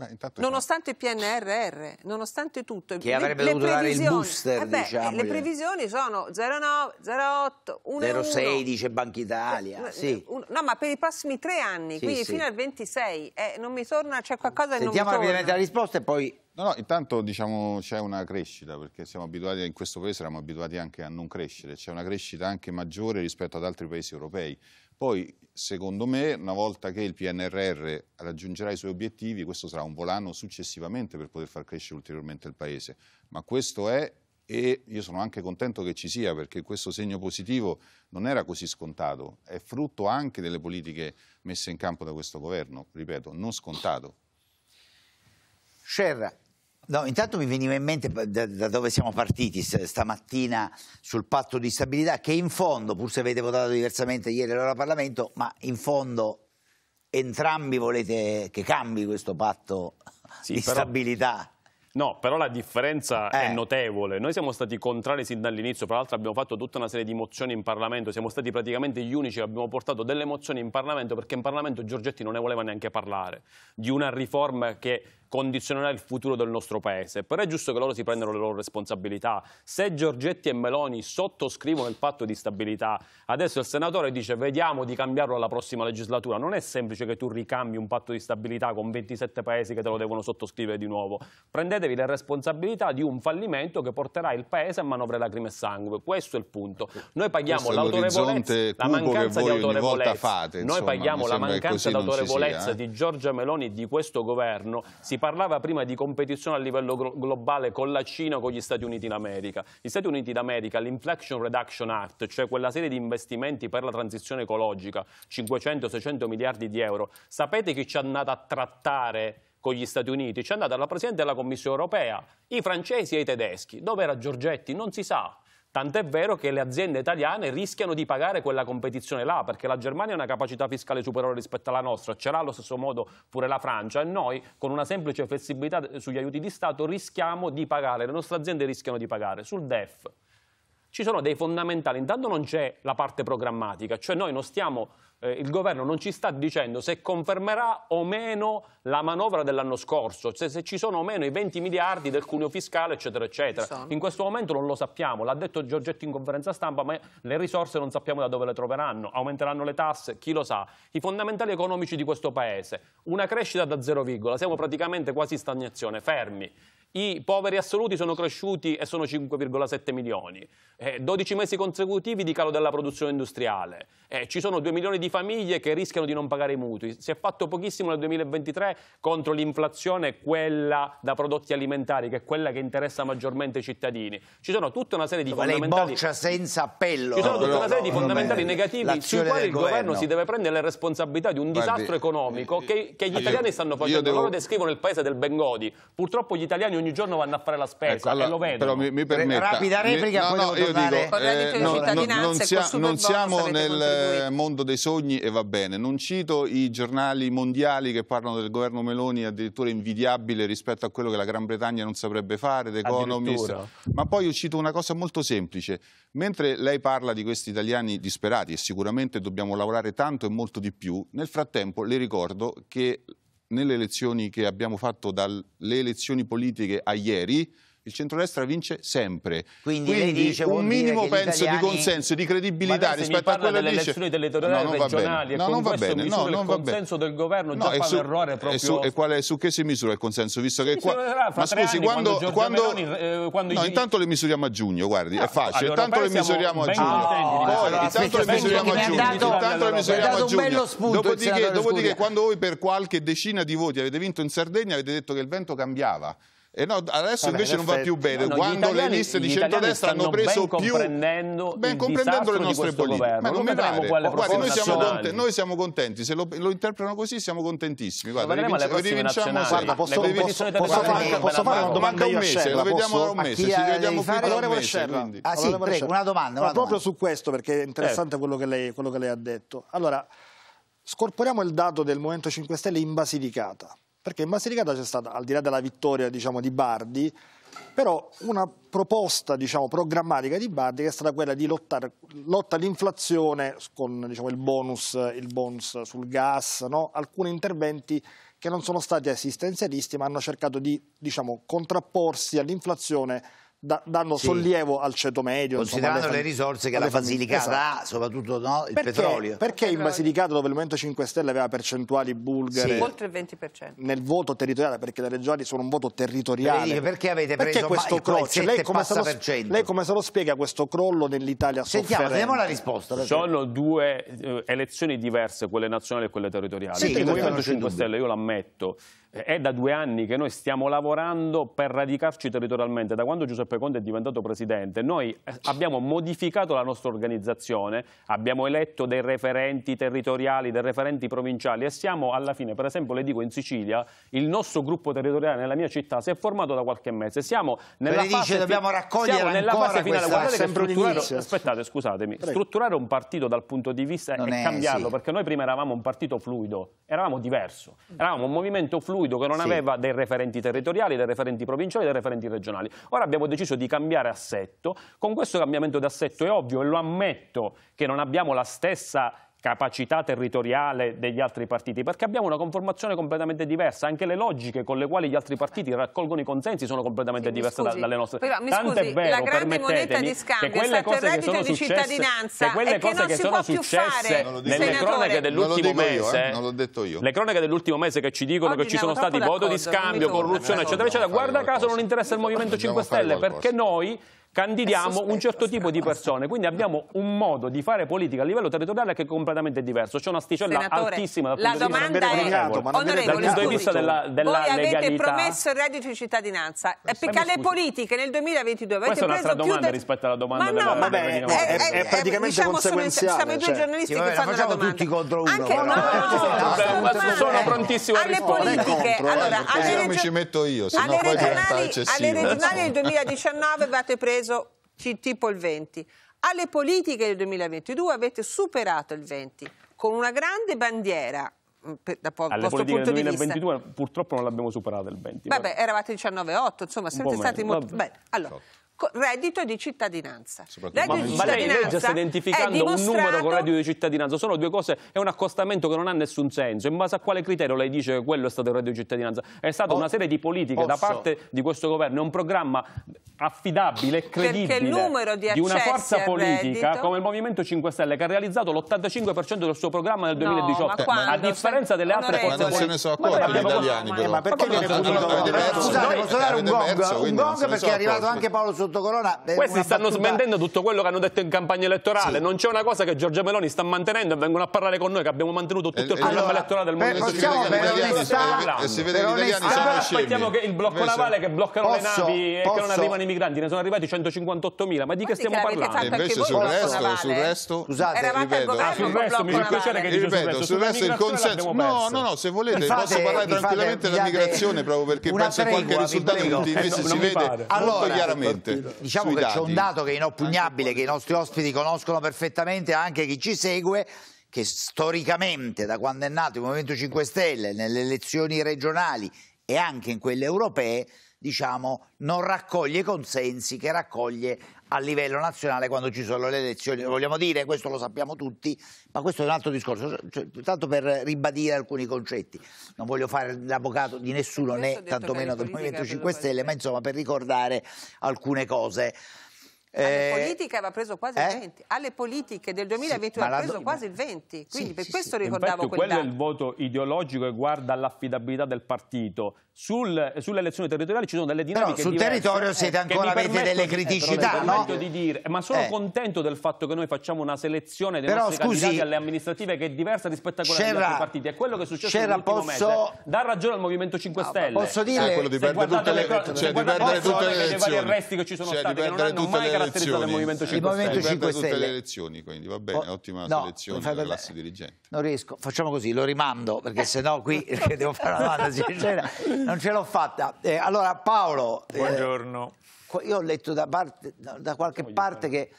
Beh, nonostante il PNRR, nonostante tutto. Che le, avrebbe le dovuto dare il booster, eh beh, diciamo. Le previsioni sono 0,9, 0,8, 1,1. 0,6 dice Banca Italia. Eh, sì. Eh, no, ma per i prossimi tre anni, sì, quindi sì. fino al 26, eh, non mi torna, c'è cioè qualcosa Sentiamo che non mi torna. Sentiamo rapidamente la risposta e poi No, no, intanto diciamo c'è una crescita, perché siamo abituati, in questo paese eravamo abituati anche a non crescere, c'è una crescita anche maggiore rispetto ad altri paesi europei. Poi, secondo me, una volta che il PNRR raggiungerà i suoi obiettivi, questo sarà un volano successivamente per poter far crescere ulteriormente il Paese. Ma questo è e io sono anche contento che ci sia perché questo segno positivo non era così scontato, è frutto anche delle politiche messe in campo da questo governo, ripeto, non scontato. Scerra, No, intanto mi veniva in mente da, da dove siamo partiti stamattina sul patto di stabilità, che in fondo, pur se avete votato diversamente ieri all'ora Parlamento, ma in fondo entrambi volete che cambi questo patto sì, di però... stabilità. No, però la differenza eh. è notevole. Noi siamo stati contrari sin dall'inizio, tra l'altro abbiamo fatto tutta una serie di mozioni in Parlamento, siamo stati praticamente gli unici che abbiamo portato delle mozioni in Parlamento perché in Parlamento Giorgetti non ne voleva neanche parlare di una riforma che condizionerà il futuro del nostro paese. Però è giusto che loro si prendano le loro responsabilità. Se Giorgetti e Meloni sottoscrivono il patto di stabilità, adesso il senatore dice vediamo di cambiarlo alla prossima legislatura. Non è semplice che tu ricambi un patto di stabilità con 27 paesi che te lo devono sottoscrivere di nuovo. Prendetevi le responsabilità di un fallimento che porterà il paese a manovre lacrime e sangue. Questo è il punto. Noi paghiamo l'autorevolezza, la mancanza di autorevolezza. Fate, insomma, Noi paghiamo la mancanza di autorevolezza eh? di Giorgia Meloni e di questo governo. Si parlava prima di competizione a livello globale con la Cina o con gli Stati Uniti d'America. Gli Stati Uniti d'America, l'Inflection Reduction Act, cioè quella serie di investimenti per la transizione ecologica, 500-600 miliardi di euro, sapete chi ci è andato a trattare con gli Stati Uniti? Ci è andata la Presidente della Commissione europea, i francesi e i tedeschi. Dove era Giorgetti? Non si sa. Tant'è vero che le aziende italiane rischiano di pagare quella competizione là, perché la Germania ha una capacità fiscale superiore rispetto alla nostra, ce l'ha allo stesso modo pure la Francia, e noi con una semplice flessibilità sugli aiuti di Stato rischiamo di pagare, le nostre aziende rischiano di pagare. Sul DEF ci sono dei fondamentali. Intanto non c'è la parte programmatica, cioè noi non stiamo, eh, il governo non ci sta dicendo se confermerà o meno la manovra dell'anno scorso, se, se, ci sono o meno i 20 miliardi del cuneo fiscale, eccetera, eccetera. In questo momento non lo sappiamo, l'ha detto Giorgetti in conferenza stampa, ma le risorse non sappiamo da dove le troveranno, aumenteranno le tasse, chi lo sa. I fondamentali economici di questo Paese, una crescita da zero virgola, siamo praticamente quasi in stagnazione, fermi. I poveri assoluti sono cresciuti e sono 5,7 milioni. Eh, 12 mesi consecutivi di calo della produzione industriale. Eh, ci sono 2 milioni di famiglie che rischiano di non pagare i mutui. Si è fatto pochissimo nel 2023 contro l'inflazione, quella da prodotti alimentari, che è quella che interessa maggiormente i cittadini. Ci sono tutta una serie di Dove fondamentali... boccia senza appello. Ci sono tutta una serie di fondamentali negativi sui quali il governo. governo si deve prendere le responsabilità di un disastro Guardi, economico eh, che, che, gli italiani stanno facendo. Devo... Loro descrivono il paese del Bengodi. Purtroppo gli italiani ogni giorno vanno a fare la spesa ecco, allora, e lo vedono. Però mi, mi permetta, Rapida replica, mi, no, poi no, io dico, eh, non, ecco, siamo nel mondo dei sogni e va bene. Non cito i giornali mondiali che parlano del governo Meloni addirittura invidiabile rispetto a quello che la Gran Bretagna non saprebbe fare, The Economist. Ma poi io cito una cosa molto semplice. Mentre lei parla di questi italiani disperati e sicuramente dobbiamo lavorare tanto e molto di più, nel frattempo le ricordo che nelle elezioni che abbiamo fatto dalle elezioni politiche a ieri, il centrodestra vince sempre. Quindi, Quindi dice, un minimo penso italiani... di consenso e di credibilità rispetto a quello che dice... elezioni territoriali no, non regionali no, non va bene. No, non va bene. consenso del governo no, già fa su, un errore proprio... E, su, e quale, su che si misura il consenso? Visto che qua... Eh, ma scusi, quando... quando, Meloni, eh, quando no, gli... intanto le misuriamo a giugno, guardi, è ah, facile. Allora, intanto le misuriamo a giugno. Poi, intanto le misuriamo a giugno. Intanto le misuriamo a giugno. Dopodiché, quando voi per qualche decina di voti avete vinto in Sardegna avete detto che il vento cambiava. Eh no, adesso Vabbè, invece non va più bene. No, Quando italiani, le liste di centrodestra hanno preso ben più. ben comprendendo le nostre politiche. Ma non mi pare. Guardi, noi siamo, contenti, noi siamo, contenti, Se lo, lo, interpretano così, siamo contentissimi. Guarda, rivinci, rivinciamo. Guarda, posso, posso, posso, fare, posso fare una domanda? un mese, lo vediamo da un mese. Ci rivediamo qui tra un mese. Ah, sì, prego, una domanda. proprio su questo, perché è interessante eh. quello che lei ha detto. Allora, scorporiamo il dato del Movimento 5 Stelle in Basilicata perché in Basilicata c'è stata, al di là della vittoria diciamo, di Bardi, però una proposta diciamo, programmatica di Bardi che è stata quella di lottare, lotta all'inflazione con diciamo, il, bonus, il, bonus, sul gas, no? alcuni interventi che non sono stati assistenzialisti ma hanno cercato di diciamo, contrapporsi all'inflazione da, danno sì. sollievo al ceto medio. Considerando insomma, le, le, risorse che la Basilicata esatto. ha, soprattutto no, il perché, petrolio. Perché in Basilicata, dove il Movimento 5 Stelle aveva percentuali bulgare sì. oltre il 20%. nel voto territoriale, perché le regionali sono un voto territoriale. Perché avete preso perché questo crollo? Cioè, lei, lei, come se lo spiega questo crollo nell'Italia Sentiamo, sentiamo la risposta. Sono due eh, elezioni diverse, quelle nazionali e quelle territoriali. Sì, il Movimento 5 Stelle, io l'ammetto, eh, è da due anni che noi stiamo lavorando per radicarci territorialmente. Da quando Giuseppe Conte è diventato presidente, noi eh, abbiamo modificato la nostra organizzazione, abbiamo eletto dei referenti territoriali, dei referenti provinciali e siamo alla fine, per esempio le dico in Sicilia, il nostro gruppo territoriale nella mia città si è formato da qualche mese. Siamo nella dice, fase, dobbiamo raccogliere nella fase finale. Guardate che strutturare, aspettate, scusatemi, strutturare un partito dal punto di vista non e è, cambiarlo, sì. perché noi prima eravamo un partito fluido, eravamo diverso, eravamo un movimento fluido Luido che non sì. aveva dei referenti territoriali, dei referenti provinciali, dei referenti regionali. Ora abbiamo deciso di cambiare assetto, con questo cambiamento d'assetto è ovvio e lo ammetto che non abbiamo la stessa capacità territoriale degli altri partiti, perché abbiamo una conformazione completamente diversa, anche le logiche con le quali gli altri partiti raccolgono i consensi sono completamente sì, diverse scusi, da, dalle nostre. Però, mi Tant'è scusi, vero, la grande moneta di scambio che quelle cose che di successe, che quelle cose che sono successe nelle cronache eh. dell'ultimo mese, eh. io, le cronache dell'ultimo mese che ci dicono Oggi che ci sono stati voto di scambio, corruzione, eh, eccetera, eccetera, guarda caso non interessa il Movimento 5 Stelle, perché noi candidiamo un certo tipo di persone. Quindi abbiamo un modo di fare politica a livello territoriale che è completamente diverso. C'è un'asticella altissima dal punto, di vista, è, negato, onorevole, dal punto di vista della, della Voi avete legalità. promesso il reddito di cittadinanza eh, perché alle politiche nel 2022 avete Questa è un'altra domanda de... rispetto alla domanda ma no, della vabbè, vabbè è, è, è, praticamente diciamo, conseguenziale. Siamo i due cioè. giornalisti sì, che fanno la domanda. tutti contro uno. Anche, no, no, sono prontissimo a rispondere. Eh, alle politiche, allora, alle regionali nel 2019 avete preso preso tipo il 20. Alle politiche del 2022 avete superato il 20 con una grande bandiera mm, da po- alle vostro punto del 2022 vista. purtroppo non l'abbiamo superato il 20 vabbè, vabbè. eravate 19,8 insomma siete stati molto beh, allora, esatto reddito di cittadinanza. Reddito ma, di ma cittadinanza lei, lei sta identificando un numero con reddito di cittadinanza, sono due cose, è un accostamento che non ha nessun senso. In base a quale criterio lei dice che quello è stato il reddito di cittadinanza? È stata oh, una serie di politiche posso. da parte di questo governo, è un programma affidabile e credibile di una forza politica reddito... come il Movimento 5 Stelle che ha realizzato l'85% del suo programma nel 2018, no, a differenza delle altre forze politiche. Ma non se ne sono accorti gli italiani, Ma perché viene punito? Scusate, posso dare un gong? Un gong perché è arrivato anche Paolo Sottotitolo sottocorona... Questi stanno battuta... smentendo tutto quello che hanno detto in campagna elettorale, sì. non c'è una cosa che Giorgia Meloni sta mantenendo e vengono a parlare con noi che abbiamo mantenuto tutto il eh, eh, allora, programma elettorale del Movimento 5 Stelle. E si vede che gli aspettiamo che il blocco navale che bloccano posso, le navi e eh, che non arrivano i migranti, ne sono arrivati 158.000, ma di che stiamo parlando? E invece sul resto, sul resto, scusate, ripeto, ah, sul resto mi fa piacere che ripeto, sul resto il consenso. No, no, no, se volete posso parlare tranquillamente della migrazione proprio perché penso a qualche risultato invece si vede molto chiaramente diciamo che c'è un dato che è inoppugnabile, che i nostri ospiti conoscono perfettamente, anche chi ci segue, che storicamente da quando è nato il Movimento 5 Stelle, nelle elezioni regionali e anche in quelle europee, diciamo, non raccoglie consensi che raccoglie a livello nazionale quando ci sono le elezioni. Vogliamo dire, questo lo sappiamo tutti, ma questo è un altro discorso, cioè, tanto per ribadire alcuni concetti. Non voglio fare l'avvocato di nessuno questo né tantomeno del Movimento 5 Stelle, ma insomma per ricordare alcune cose. Alle eh, politiche aveva preso quasi eh? il 20, alle politiche del 2021 sì, ha preso do... quasi il 20, quindi sì, per sì, questo ricordavo Infatti, quello dato. è il voto ideologico che guarda l'affidabilità del partito. Sul, sulle elezioni territoriali ci sono delle dinamiche Però sul diverse, territorio siete eh, ancora avete delle criticità, no? di dire, ma sono eh. contento del fatto che noi facciamo una selezione dei Però, nostri scusi, candidati alle amministrative che è diversa rispetto a quella degli altri partiti. È quello che è successo nell'ultimo posso... mese. Eh. Dà ragione al Movimento 5 Stelle. Posso dire? È quello di perdere tutte le cioè, elezioni. Cioè, di perdere tutte le elezioni. Cioè, di perdere tutte le caratterizzato il Movimento 5 eh, Stelle? Il Movimento 5 Stelle. tutte le elezioni, quindi va bene, oh, ottima no, selezione della classe dirigente. Non riesco, facciamo così, lo rimando, perché sennò qui devo fare una domanda sincera, non ce l'ho fatta. Eh, allora Paolo... Eh, Buongiorno. Eh, io ho letto da, parte, da qualche Voglio parte fare. che...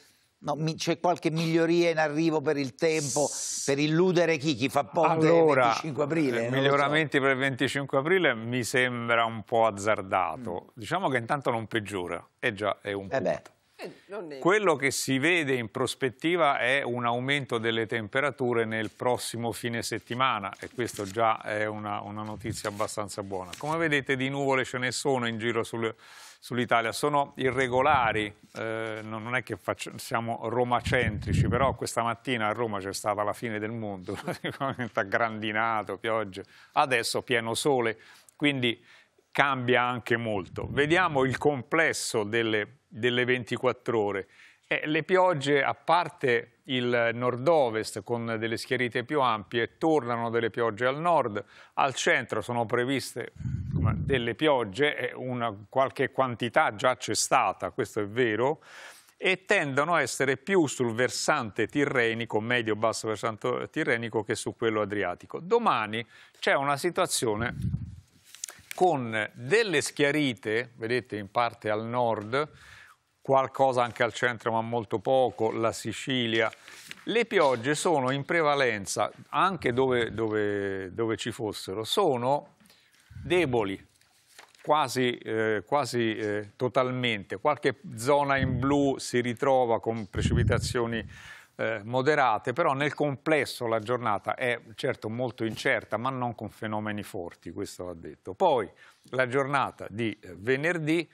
No, c'è qualche miglioria in arrivo per il tempo, per illudere chi? Chi fa ponte allora, 25 aprile? Eh, miglioramenti so. per il 25 aprile mi sembra un po' azzardato. Mm. Diciamo che intanto non peggiora, è già è un eh punto. Beh. Eh, Quello che si vede in prospettiva è un aumento delle temperature nel prossimo fine settimana e questo già è una, una notizia abbastanza buona. Come vedete di nuvole ce ne sono in giro sul, sull'Italia, sono irregolari, eh, non è che faccio, siamo romacentrici, però questa mattina a Roma c'è stata la fine del mondo, praticamente grandinato, piogge, adesso pieno sole, quindi cambia anche molto. Vediamo il complesso delle delle 24 ore. Eh, le piogge, a parte il nord-ovest con delle schiarite più ampie, tornano delle piogge al nord, al centro sono previste delle piogge, una qualche quantità già c'è stata, questo è vero, e tendono a essere più sul versante tirrenico, medio-basso versante tirrenico, che su quello adriatico. Domani c'è una situazione con delle schiarite, vedete in parte al nord, qualcosa anche al centro ma molto poco, la Sicilia. Le piogge sono in prevalenza, anche dove, dove, dove ci fossero, sono deboli, quasi, eh, quasi eh, totalmente. Qualche zona in blu si ritrova con precipitazioni eh, moderate, però nel complesso la giornata è certo molto incerta, ma non con fenomeni forti, questo va detto. Poi la giornata di eh, venerdì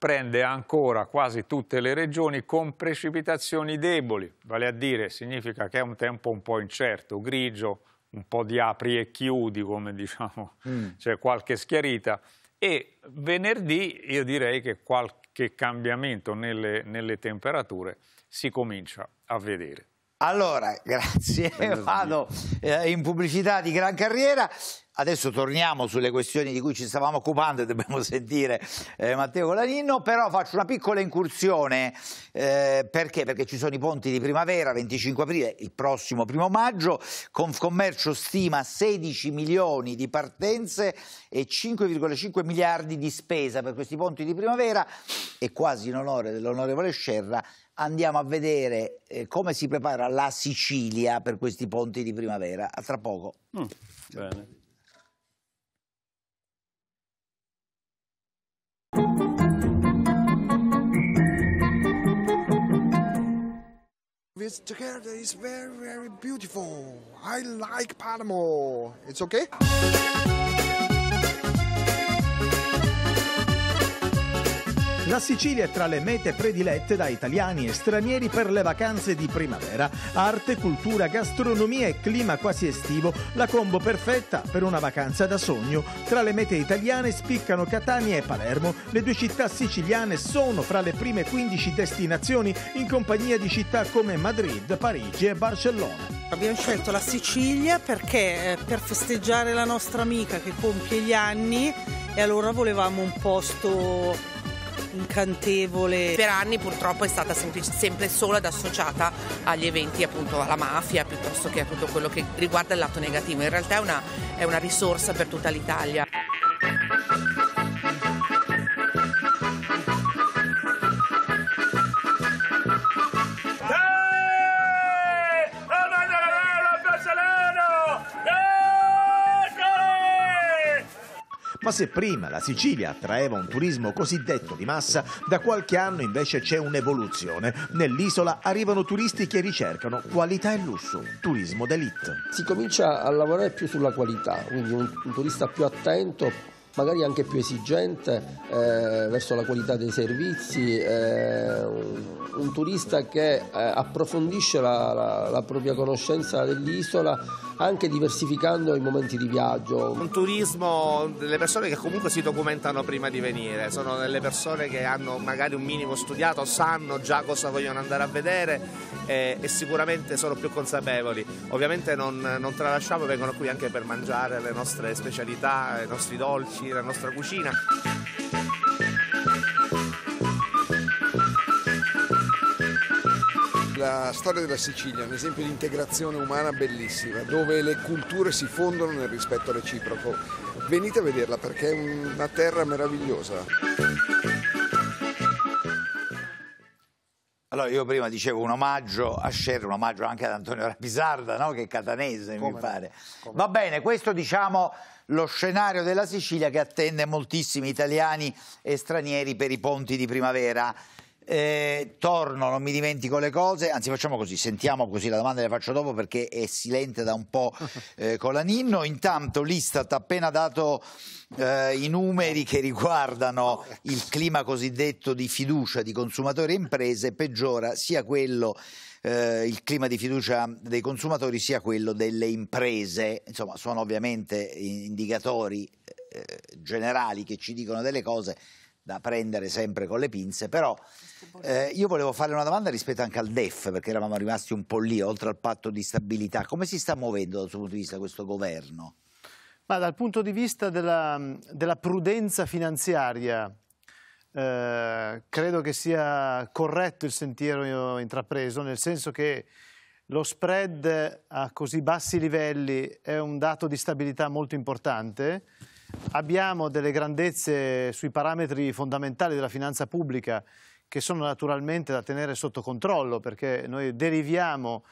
prende ancora quasi tutte le regioni con precipitazioni deboli, vale a dire significa che è un tempo un po' incerto, grigio, un po' di apri e chiudi, come diciamo, mm. c'è qualche schiarita. E venerdì io direi che qualche cambiamento nelle, nelle temperature si comincia a vedere. Allora, grazie, vado eh, in pubblicità di gran carriera. Adesso torniamo sulle questioni di cui ci stavamo occupando e dobbiamo sentire eh, Matteo Colaninno, però faccio una piccola incursione, eh, perché? Perché ci sono i ponti di primavera, 25 aprile, il prossimo primo maggio, Confcommercio stima 16 milioni di partenze e 5,5 miliardi di spesa per questi ponti di primavera e quasi in onore dell'onorevole Scerra andiamo a vedere eh, come si prepara la Sicilia per questi ponti di primavera. A tra poco. Mm, bene. This together is very, very beautiful. I like Panama. It's okay? La Sicilia è tra le mete predilette da italiani e stranieri per le vacanze di primavera. Arte, cultura, gastronomia e clima quasi estivo, la combo perfetta per una vacanza da sogno. Tra le mete italiane spiccano Catania e Palermo. Le due città siciliane sono fra le prime 15 destinazioni in compagnia di città come Madrid, Parigi e Barcellona. Abbiamo scelto la Sicilia perché eh, per festeggiare la nostra amica che compie gli anni e allora volevamo un posto incantevole. Per anni purtroppo è stata sempre, sempre solo ed associata agli eventi appunto alla mafia piuttosto che a tutto quello che riguarda il lato negativo. In realtà è una, è una risorsa per tutta l'Italia. Ma se prima la Sicilia attraeva un turismo cosiddetto di massa, da qualche anno invece c'è un'evoluzione. Nell'isola arrivano turisti che ricercano qualità e lusso, turismo d'elite. Si comincia a lavorare più sulla qualità, quindi un, un turista più attento magari anche più esigente eh, verso la qualità dei servizi, eh, un, un, turista che eh, approfondisce la, la, la propria conoscenza dell'isola anche diversificando i momenti di viaggio. Un turismo delle persone che comunque si documentano prima di venire, sono delle persone che hanno magari un minimo studiato, sanno già cosa vogliono andare a vedere e, eh, e sicuramente sono più consapevoli. Ovviamente non, non tralasciamo, vengono qui anche per mangiare le nostre specialità, i nostri dolci, la nostra cucina. la storia della Sicilia è un esempio di integrazione umana bellissima, dove le culture si fondono nel rispetto reciproco. Venite a vederla perché è una terra meravigliosa. Allora io prima dicevo un omaggio a Scerri, un omaggio anche ad Antonio Rapisarda, no? che è catanese Come mi pare. Come Va bene, questo diciamo lo scenario della Sicilia che attende moltissimi italiani e stranieri per i ponti di primavera. Eh, torno, non mi dimentico le cose, anzi facciamo così, sentiamo così la domanda le faccio dopo perché è silente da un po' eh, Ninno. Intanto l'Istat ha appena dato eh, i numeri che riguardano il clima cosiddetto di fiducia di consumatori e imprese, peggiora sia quello eh, il clima di fiducia dei consumatori sia quello delle imprese, insomma sono ovviamente indicatori eh, generali che ci dicono delle cose, da prendere sempre con le pinze, però eh, io volevo fare una domanda rispetto anche al DEF, perché eravamo rimasti un po' lì, oltre al patto di stabilità. Come si sta muovendo dal suo punto di vista questo governo? Ma dal punto di vista della, della prudenza finanziaria, eh, credo che sia corretto il sentiero intrapreso, nel senso che lo spread a così bassi livelli è un dato di stabilità molto importante Abbiamo delle grandezze sui parametri fondamentali della finanza pubblica che sono naturalmente da tenere sotto controllo perché noi deriviamo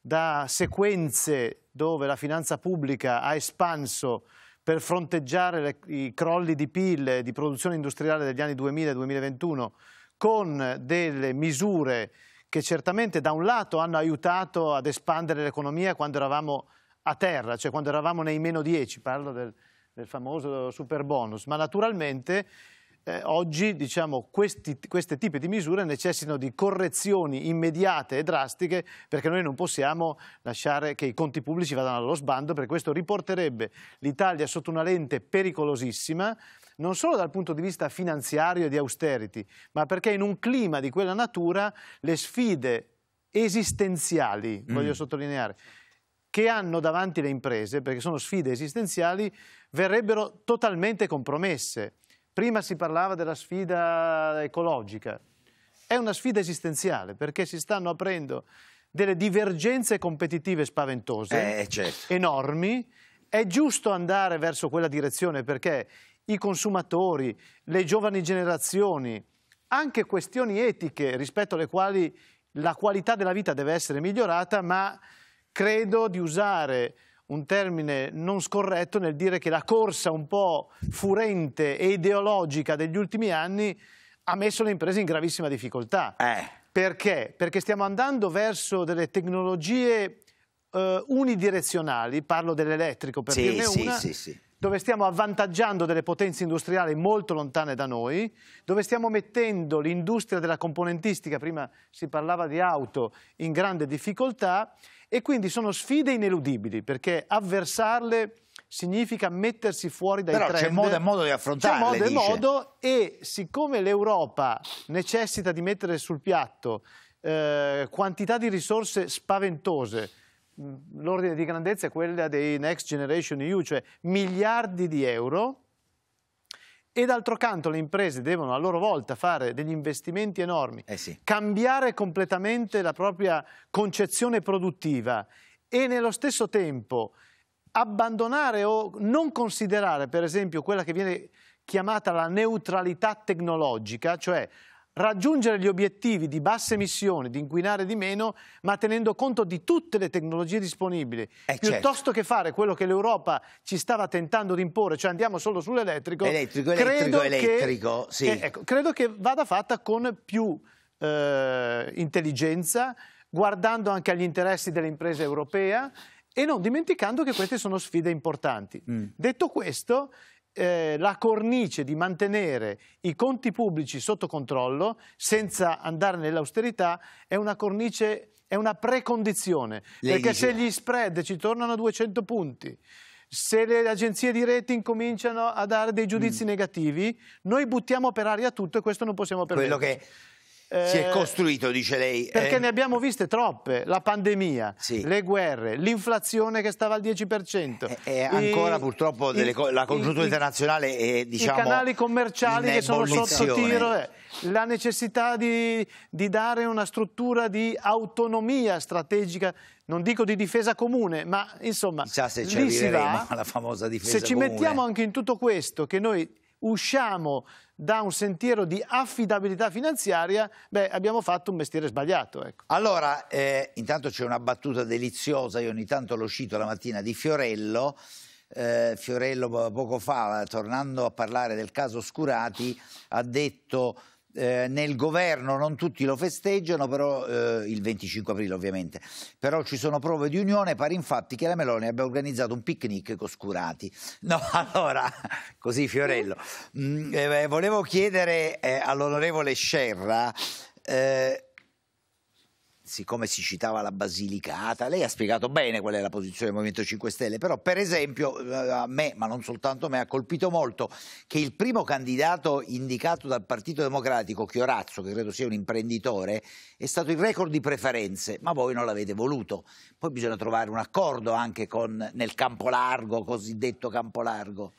da sequenze dove la finanza pubblica ha espanso per fronteggiare le, i crolli di PIL e di produzione industriale degli anni 2000-2021 con delle misure che certamente da un lato hanno aiutato ad espandere l'economia quando eravamo a terra, cioè quando eravamo nei meno 10, parlo del del famoso super bonus, ma naturalmente eh, oggi diciamo, questi, questi tipi di misure necessitano di correzioni immediate e drastiche perché noi non possiamo lasciare che i conti pubblici vadano allo sbando perché questo riporterebbe l'Italia sotto una lente pericolosissima non solo dal punto di vista finanziario e di austerity, ma perché in un clima di quella natura le sfide esistenziali, mm. voglio sottolineare, che hanno davanti le imprese, perché sono sfide esistenziali, verrebbero totalmente compromesse. Prima si parlava della sfida ecologica, è una sfida esistenziale perché si stanno aprendo delle divergenze competitive spaventose, eh, certo. enormi, è giusto andare verso quella direzione perché i consumatori, le giovani generazioni, anche questioni etiche rispetto alle quali la qualità della vita deve essere migliorata, ma credo di usare un termine non scorretto nel dire che la corsa un po' furente e ideologica degli ultimi anni ha messo le imprese in gravissima difficoltà. Eh. Perché? Perché stiamo andando verso delle tecnologie eh, unidirezionali, parlo dell'elettrico per sì, dirne sì, una, sì, sì dove stiamo avvantaggiando delle potenze industriali molto lontane da noi, dove stiamo mettendo l'industria della componentistica, prima si parlava di auto, in grande difficoltà e quindi sono sfide ineludibili perché avversarle significa mettersi fuori dai Però trend. Però c'è modo e modo di affrontarle, modo dice. e modo e siccome l'Europa necessita di mettere sul piatto eh, quantità di risorse spaventose, mm, l'ordine di grandezza è quella dei Next Generation EU, cioè miliardi di euro, e d'altro canto le imprese devono a loro volta fare degli investimenti enormi, eh sì. cambiare completamente la propria concezione produttiva e nello stesso tempo abbandonare o non considerare per esempio quella che viene chiamata la neutralità tecnologica, cioè raggiungere gli obiettivi di basse emissioni, di inquinare di meno, ma tenendo conto di tutte le tecnologie disponibili, eh certo. piuttosto certo. che fare quello che l'Europa ci stava tentando di imporre, cioè andiamo solo sull'elettrico. Elettrico, elettrico, credo elettrico, che, sì. eh, ecco, credo che vada fatta con più eh, intelligenza, guardando anche agli interessi dell'impresa europea e non dimenticando che queste sono sfide importanti. Mm. Detto questo, eh, la cornice di mantenere i conti pubblici sotto controllo senza andare nell'austerità è una cornice, è una precondizione. Lei perché dice... se gli spread ci tornano a 200 punti, se le agenzie di rating cominciano a dare dei giudizi mm. negativi, noi buttiamo per aria tutto e questo non possiamo permettere si è eh, costruito, dice lei. Perché eh? ne abbiamo viste troppe, la pandemia, sì. le guerre, l'inflazione che stava al 10%. E, e ancora e, purtroppo i, la congiuntura internazionale è diciamo... I canali commerciali che sono sotto tiro, eh. la necessità di, di dare una struttura di autonomia strategica non dico di difesa comune, ma insomma, Chissà se ci lì si va. La famosa difesa se ci comune. mettiamo anche in tutto questo, che noi usciamo da un sentiero di affidabilità finanziaria, beh, abbiamo fatto un mestiere sbagliato. Ecco. Allora, eh, intanto c'è una battuta deliziosa, io ogni tanto lo cito la mattina, di Fiorello. Eh, Fiorello poco fa, tornando a parlare del caso Scurati, ha detto eh, nel governo non tutti lo festeggiano, però eh, il 25 aprile ovviamente, però ci sono prove di unione, pare infatti che la Meloni abbia organizzato un picnic con Scurati. No, allora, così Fiorello, mm, eh, volevo chiedere eh, all'onorevole Scerra eh, siccome si citava la Basilicata, lei ha spiegato bene qual è la posizione del Movimento 5 Stelle, però per esempio eh, a me, ma non soltanto a me, ha colpito molto che il primo candidato indicato dal Partito Democratico, Chiorazzo, che credo sia un imprenditore, è stato il record di preferenze, ma voi non l'avete voluto. Poi bisogna trovare un accordo anche con, nel campo largo, cosiddetto campo largo.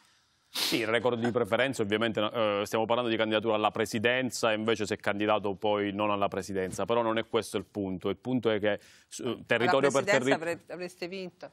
Sì, il record di preferenza ovviamente eh, stiamo parlando di candidatura alla presidenza, invece si è candidato poi non alla presidenza, però non è questo il punto, il punto è che eh, territorio per territorio... avreste vinto.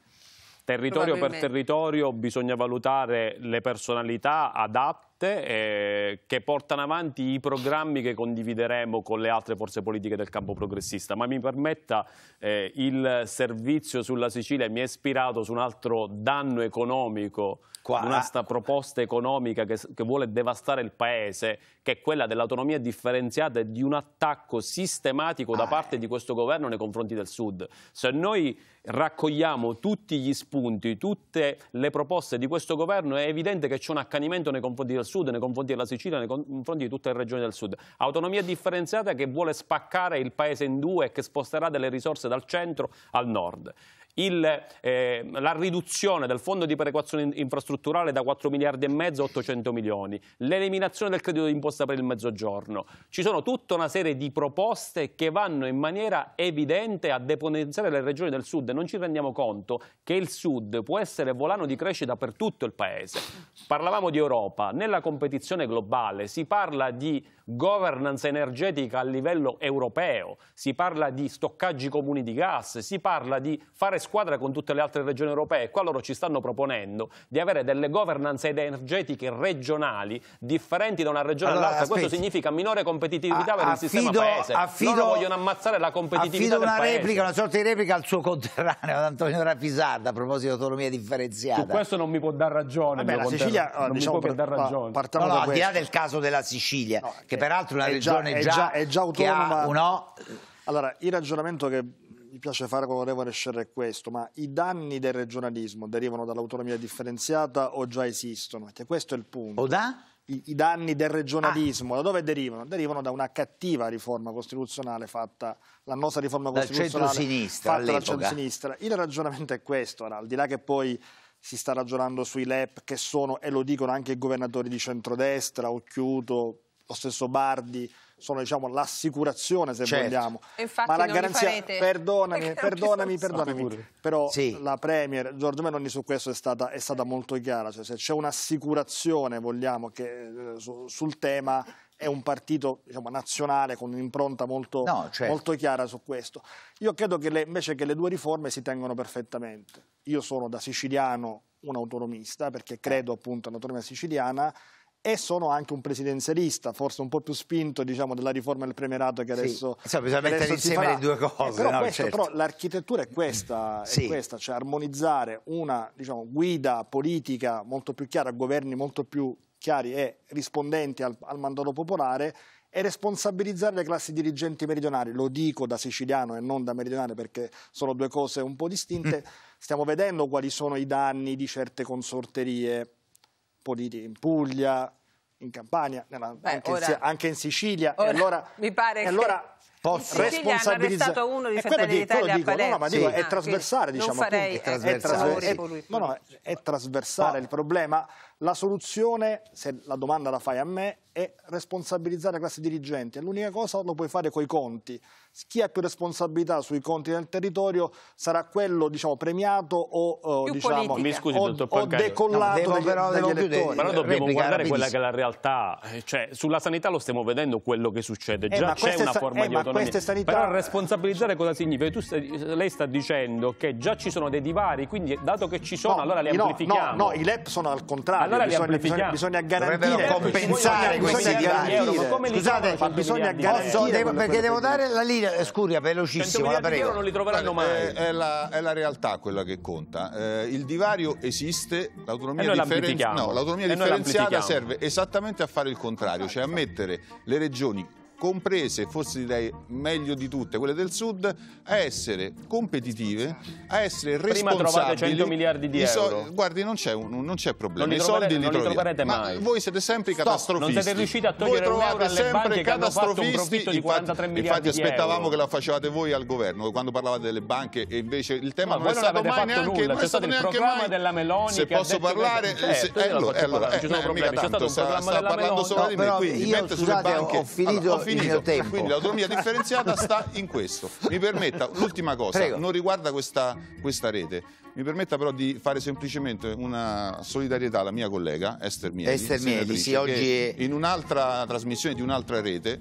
Territorio per territorio bisogna valutare le personalità adatte eh, che portano avanti i programmi che condivideremo con le altre forze politiche del campo progressista. Ma mi permetta, eh, il servizio sulla Sicilia mi è ispirato su un altro danno economico Qua... di questa ecco. proposta economica che, che vuole devastare il paese, che è quella dell'autonomia differenziata e di un attacco sistematico da ah, eh. parte eh. di questo governo nei confronti del Sud. Se noi raccogliamo tutti gli spunti, tutte le proposte di questo governo, è evidente che c'è un accanimento nei confronti del Sud, nei confronti della Sicilia, nei confronti di tutte le regioni del Sud. Autonomia differenziata che vuole spaccare il paese in due e che sposterà delle risorse dal centro al nord il, eh, la riduzione del fondo di perequazione infrastrutturale da 4 miliardi e mezzo a 800 milioni, l'eliminazione del credito d'imposta per il mezzogiorno. Ci sono tutta una serie di proposte che vanno in maniera evidente a depotenziare le regioni del sud e non ci rendiamo conto che il sud può essere volano di crescita per tutto il paese. Parlavamo di Europa, nella competizione globale si parla di governance energetica a livello europeo, si parla di stoccaggi comuni di gas, si parla di fare squadra con tutte le altre regioni europee. Qua loro ci stanno proponendo di avere delle governance energetiche regionali differenti da una regione allora, all'altra. Questo significa minore competitività a, per affido, il sistema paese. Affido, loro vogliono ammazzare la competitività del replica, paese. Affido una replica, una sorta di replica al suo conterraneo, ad Antonio Rapisarda, a proposito di autonomia differenziata. Su questo non mi può dar ragione. Vabbè, la Sicilia, non diciamo mi può per, dar ragione. No, no, al di là del caso della Sicilia, no, che eh, peraltro è una è regione già, già, è già, autonoma. Ha, uno... Allora, il ragionamento che mi piace fare con l'onorevole Scerre è questo, ma i danni del regionalismo derivano dall'autonomia differenziata o già esistono? Perché questo è il punto. O da? I, i danni del ah. regionalismo, ah. da dove derivano? Derivano da una cattiva riforma costituzionale fatta, la nostra riforma costituzionale dal centro-sinistra, fatta dal centro-sinistra. Il ragionamento è questo, allora, al di là che poi si sta ragionando sui LEP che sono, e lo dicono anche i governatori di centrodestra, Occhiuto, lo stesso Bardi, sono diciamo, l'assicurazione se certo. vogliamo. Ma la garanzia, perdonami, perdonami, perdonami, però sì. la Premier Giorgio Meloni su questo è stata, è stata molto chiara, cioè, se c'è un'assicurazione vogliamo che, eh, su, sul tema è un partito diciamo, nazionale con un'impronta molto, no, certo. molto, chiara su questo. Io credo che le, invece che le due riforme si tengano perfettamente. Io sono da siciliano un autonomista perché credo appunto all'autonomia siciliana e sono anche un presidenzialista, forse un po' più spinto diciamo, della riforma del premierato che adesso... Sì. Cioè, bisogna adesso mettere insieme le due cose. Eh, però, no, questo, certo. però l'architettura è questa, sì. questa, cioè armonizzare una diciamo, guida politica molto più chiara, governi molto più chiari e rispondenti al, al mandato popolare e responsabilizzare le classi dirigenti meridionali. Lo dico da siciliano e non da meridionale perché sono due cose un po' distinte. Mm. Stiamo vedendo quali sono i danni di certe consorterie politiche in Puglia, in Campania, nella, Beh, anche, ora, in, anche, in, Sicilia. Ora, e allora, mi pare e allora posso responsabilizzare uno di Fratelli d'Italia dico, no, no, ma dico, sì, è trasversale, diciamo, farei, è, eh, trasversale, è, trasversale, è, no, no, è trasversale il problema la soluzione, se la domanda la fai a me, è responsabilizzare la classe dirigente. L'unica cosa lo puoi fare con i conti. Chi ha più responsabilità sui conti del territorio sarà quello diciamo, premiato o, eh, diciamo, mi scusi, o, o decollato no, però, dagli, dagli elettori. Però dobbiamo Replica, guardare rapidissimo. quella che è la realtà. Eh, cioè, sulla sanità lo stiamo vedendo quello che succede. Eh, già eh, c'è una forma eh, di autonomia. Sanità... Però responsabilizzare cosa significa? Tu stai, lei sta dicendo che già ci sono dei divari, quindi dato che ci sono, no, allora li no, amplifichiamo. No, no, i LEP sono al contrario allora bisogna, li bisogna, bisogna garantire compensare questi divari. Scusate, bisogna garantire perché devo dare la linea, scuria, velocissimo, la prego. non li troveranno mai. Eh, è, la, realtà quella che conta. Eh, il divario esiste, l'autonomia differen... no, differenziata serve esattamente a fare il contrario, cioè a mettere le regioni comprese, forse direi meglio di tutte, quelle del Sud, a essere competitive, a essere responsabili. Prima trovate 100 miliardi di euro. guardi, non c'è, problema, non li, troverete, li, non li troverete mai. Ma voi siete sempre i catastrofisti. Non siete riusciti a togliere voi un euro alle banche che hanno fatto un profitto di 43 infatti, miliardi Infatti aspettavamo che la facevate voi al governo, quando parlavate delle banche e invece il tema no, non è stato mai neanche... Nulla. C'è stato il programma mai. della Meloni Se posso parlare... Certo, eh, eh allora, eh, non ci sono eh, problemi, c'è stato un programma della Meloni. Io, scusate, ho finito finito. Quindi l'autonomia differenziata sta in questo. Mi permetta, l'ultima cosa, Prego. non riguarda questa, questa rete. Mi permetta però di fare semplicemente una solidarietà alla mia collega Esther Mieli, Esther Mieli sì, oggi è... in un'altra trasmissione di un'altra rete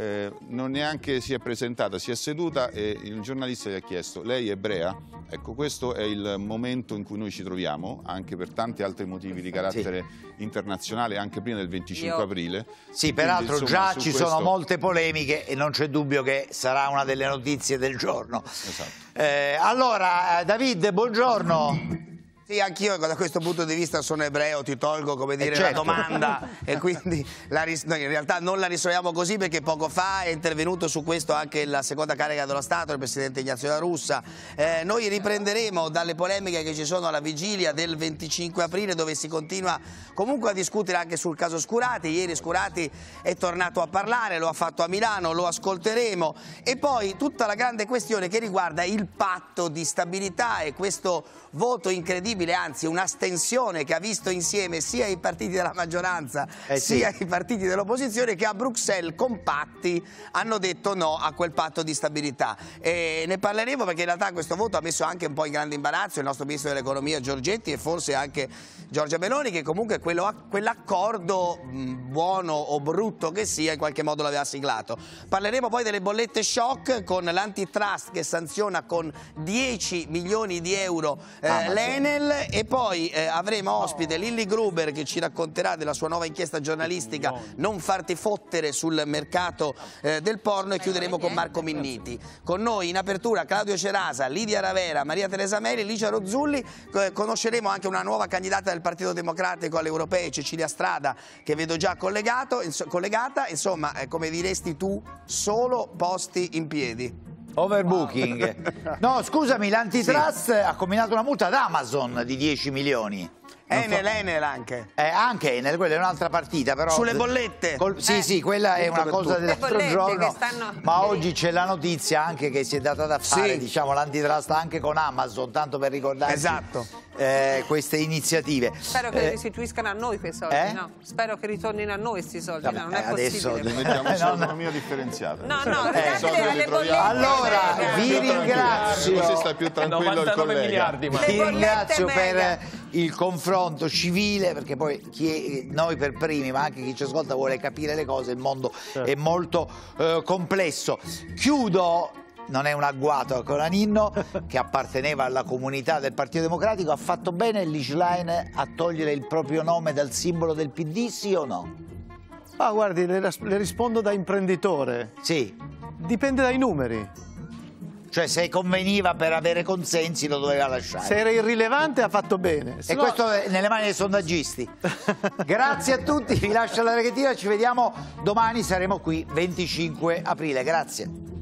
eh, non neanche si è presentata, si è seduta e il giornalista gli ha chiesto, lei è ebrea? Ecco, questo è il momento in cui noi ci troviamo, anche per tanti altri motivi di carattere sì. internazionale, anche prima del 25 Io... aprile. Sì, Quindi, peraltro insomma, già ci questo... sono molte polemiche e non c'è dubbio che sarà una delle notizie del giorno. Esatto. Eh, allora, eh, David, buongiorno. Sì, anch'io da questo punto di vista sono ebreo, ti tolgo come dire eh, certo. la domanda e quindi la ris- no, in realtà non la risolviamo così perché poco fa è intervenuto su questo anche la seconda carica dello Stato, il Presidente Ignazio La Russa. Eh, noi riprenderemo dalle polemiche che ci sono alla vigilia del 25 aprile dove si continua comunque a discutere anche sul caso Scurati. Ieri Scurati è tornato a parlare, lo ha fatto a Milano, lo ascolteremo e poi tutta la grande questione che riguarda il patto di stabilità e questo voto incredibile incredibile, anzi un'astensione che ha visto insieme sia i partiti della maggioranza eh sì. sia i partiti dell'opposizione che a Bruxelles compatti hanno detto no a quel patto di stabilità. E ne parleremo perché in realtà questo voto ha messo anche un po' in grande imbarazzo il nostro ministro dell'economia Giorgetti e forse anche Giorgia Meloni che comunque quell'accordo buono o brutto che sia in qualche modo l'aveva siglato. Parleremo poi delle bollette shock con l'antitrust che sanziona con 10 milioni di euro eh, ah, l'Enel e poi eh, avremo ospite Lilli Gruber che ci racconterà della sua nuova inchiesta giornalistica Non farti fottere sul mercato eh, del porno e chiuderemo con Marco Minniti. Con noi in apertura Claudio Cerasa, Lidia Ravera, Maria Teresa Meri, Licia Rozzulli, eh, conosceremo anche una nuova candidata del Partito Democratico alle europee, Cecilia Strada, che vedo già collegato, ins collegata, insomma eh, come diresti tu, solo posti in piedi. Overbooking. No, scusami, l'antitrust sì. ha combinato una multa ad Amazon di 10 milioni. Enel, so. Enel anche. Eh, anche Enel, quella è un'altra partita, però. Sulle bollette? Col, sì, eh. sì, quella è una cosa dell'altro giorno. Stanno... Ma oggi c'è la notizia anche che si è data da fare, sì. diciamo, l'antitrust anche con Amazon, tanto per ricordare. Esatto. Eh, queste iniziative. Spero che eh, restituiscano a noi quei soldi, eh? no? Spero che ritornino a noi questi soldi, no, non è adesso possibile. Adesso mettiamo un'autonomia differenziata. No, eh, no, eh. bollette. Allora, eh, vi ringrazio. Così sta più tranquillo il collega. Miliardi, ma. Vi ringrazio per il confronto confronto civile, perché poi chi è, noi per primi, ma anche chi ci ascolta vuole capire le cose, il mondo certo. è molto eh, complesso. Chiudo non è un agguato con Aninno che apparteneva alla comunità del Partito Democratico ha fatto bene l'Ischlein a togliere il proprio nome dal simbolo del PD sì o no? Ma guardi le, le rispondo da imprenditore sì dipende dai numeri cioè se conveniva per avere consensi lo doveva lasciare. Se era irrilevante ha fatto bene. Se e no... questo è nelle mani dei sondaggisti. Grazie a tutti, vi lascio alla reghettina, ci vediamo domani, saremo qui 25 aprile. Grazie.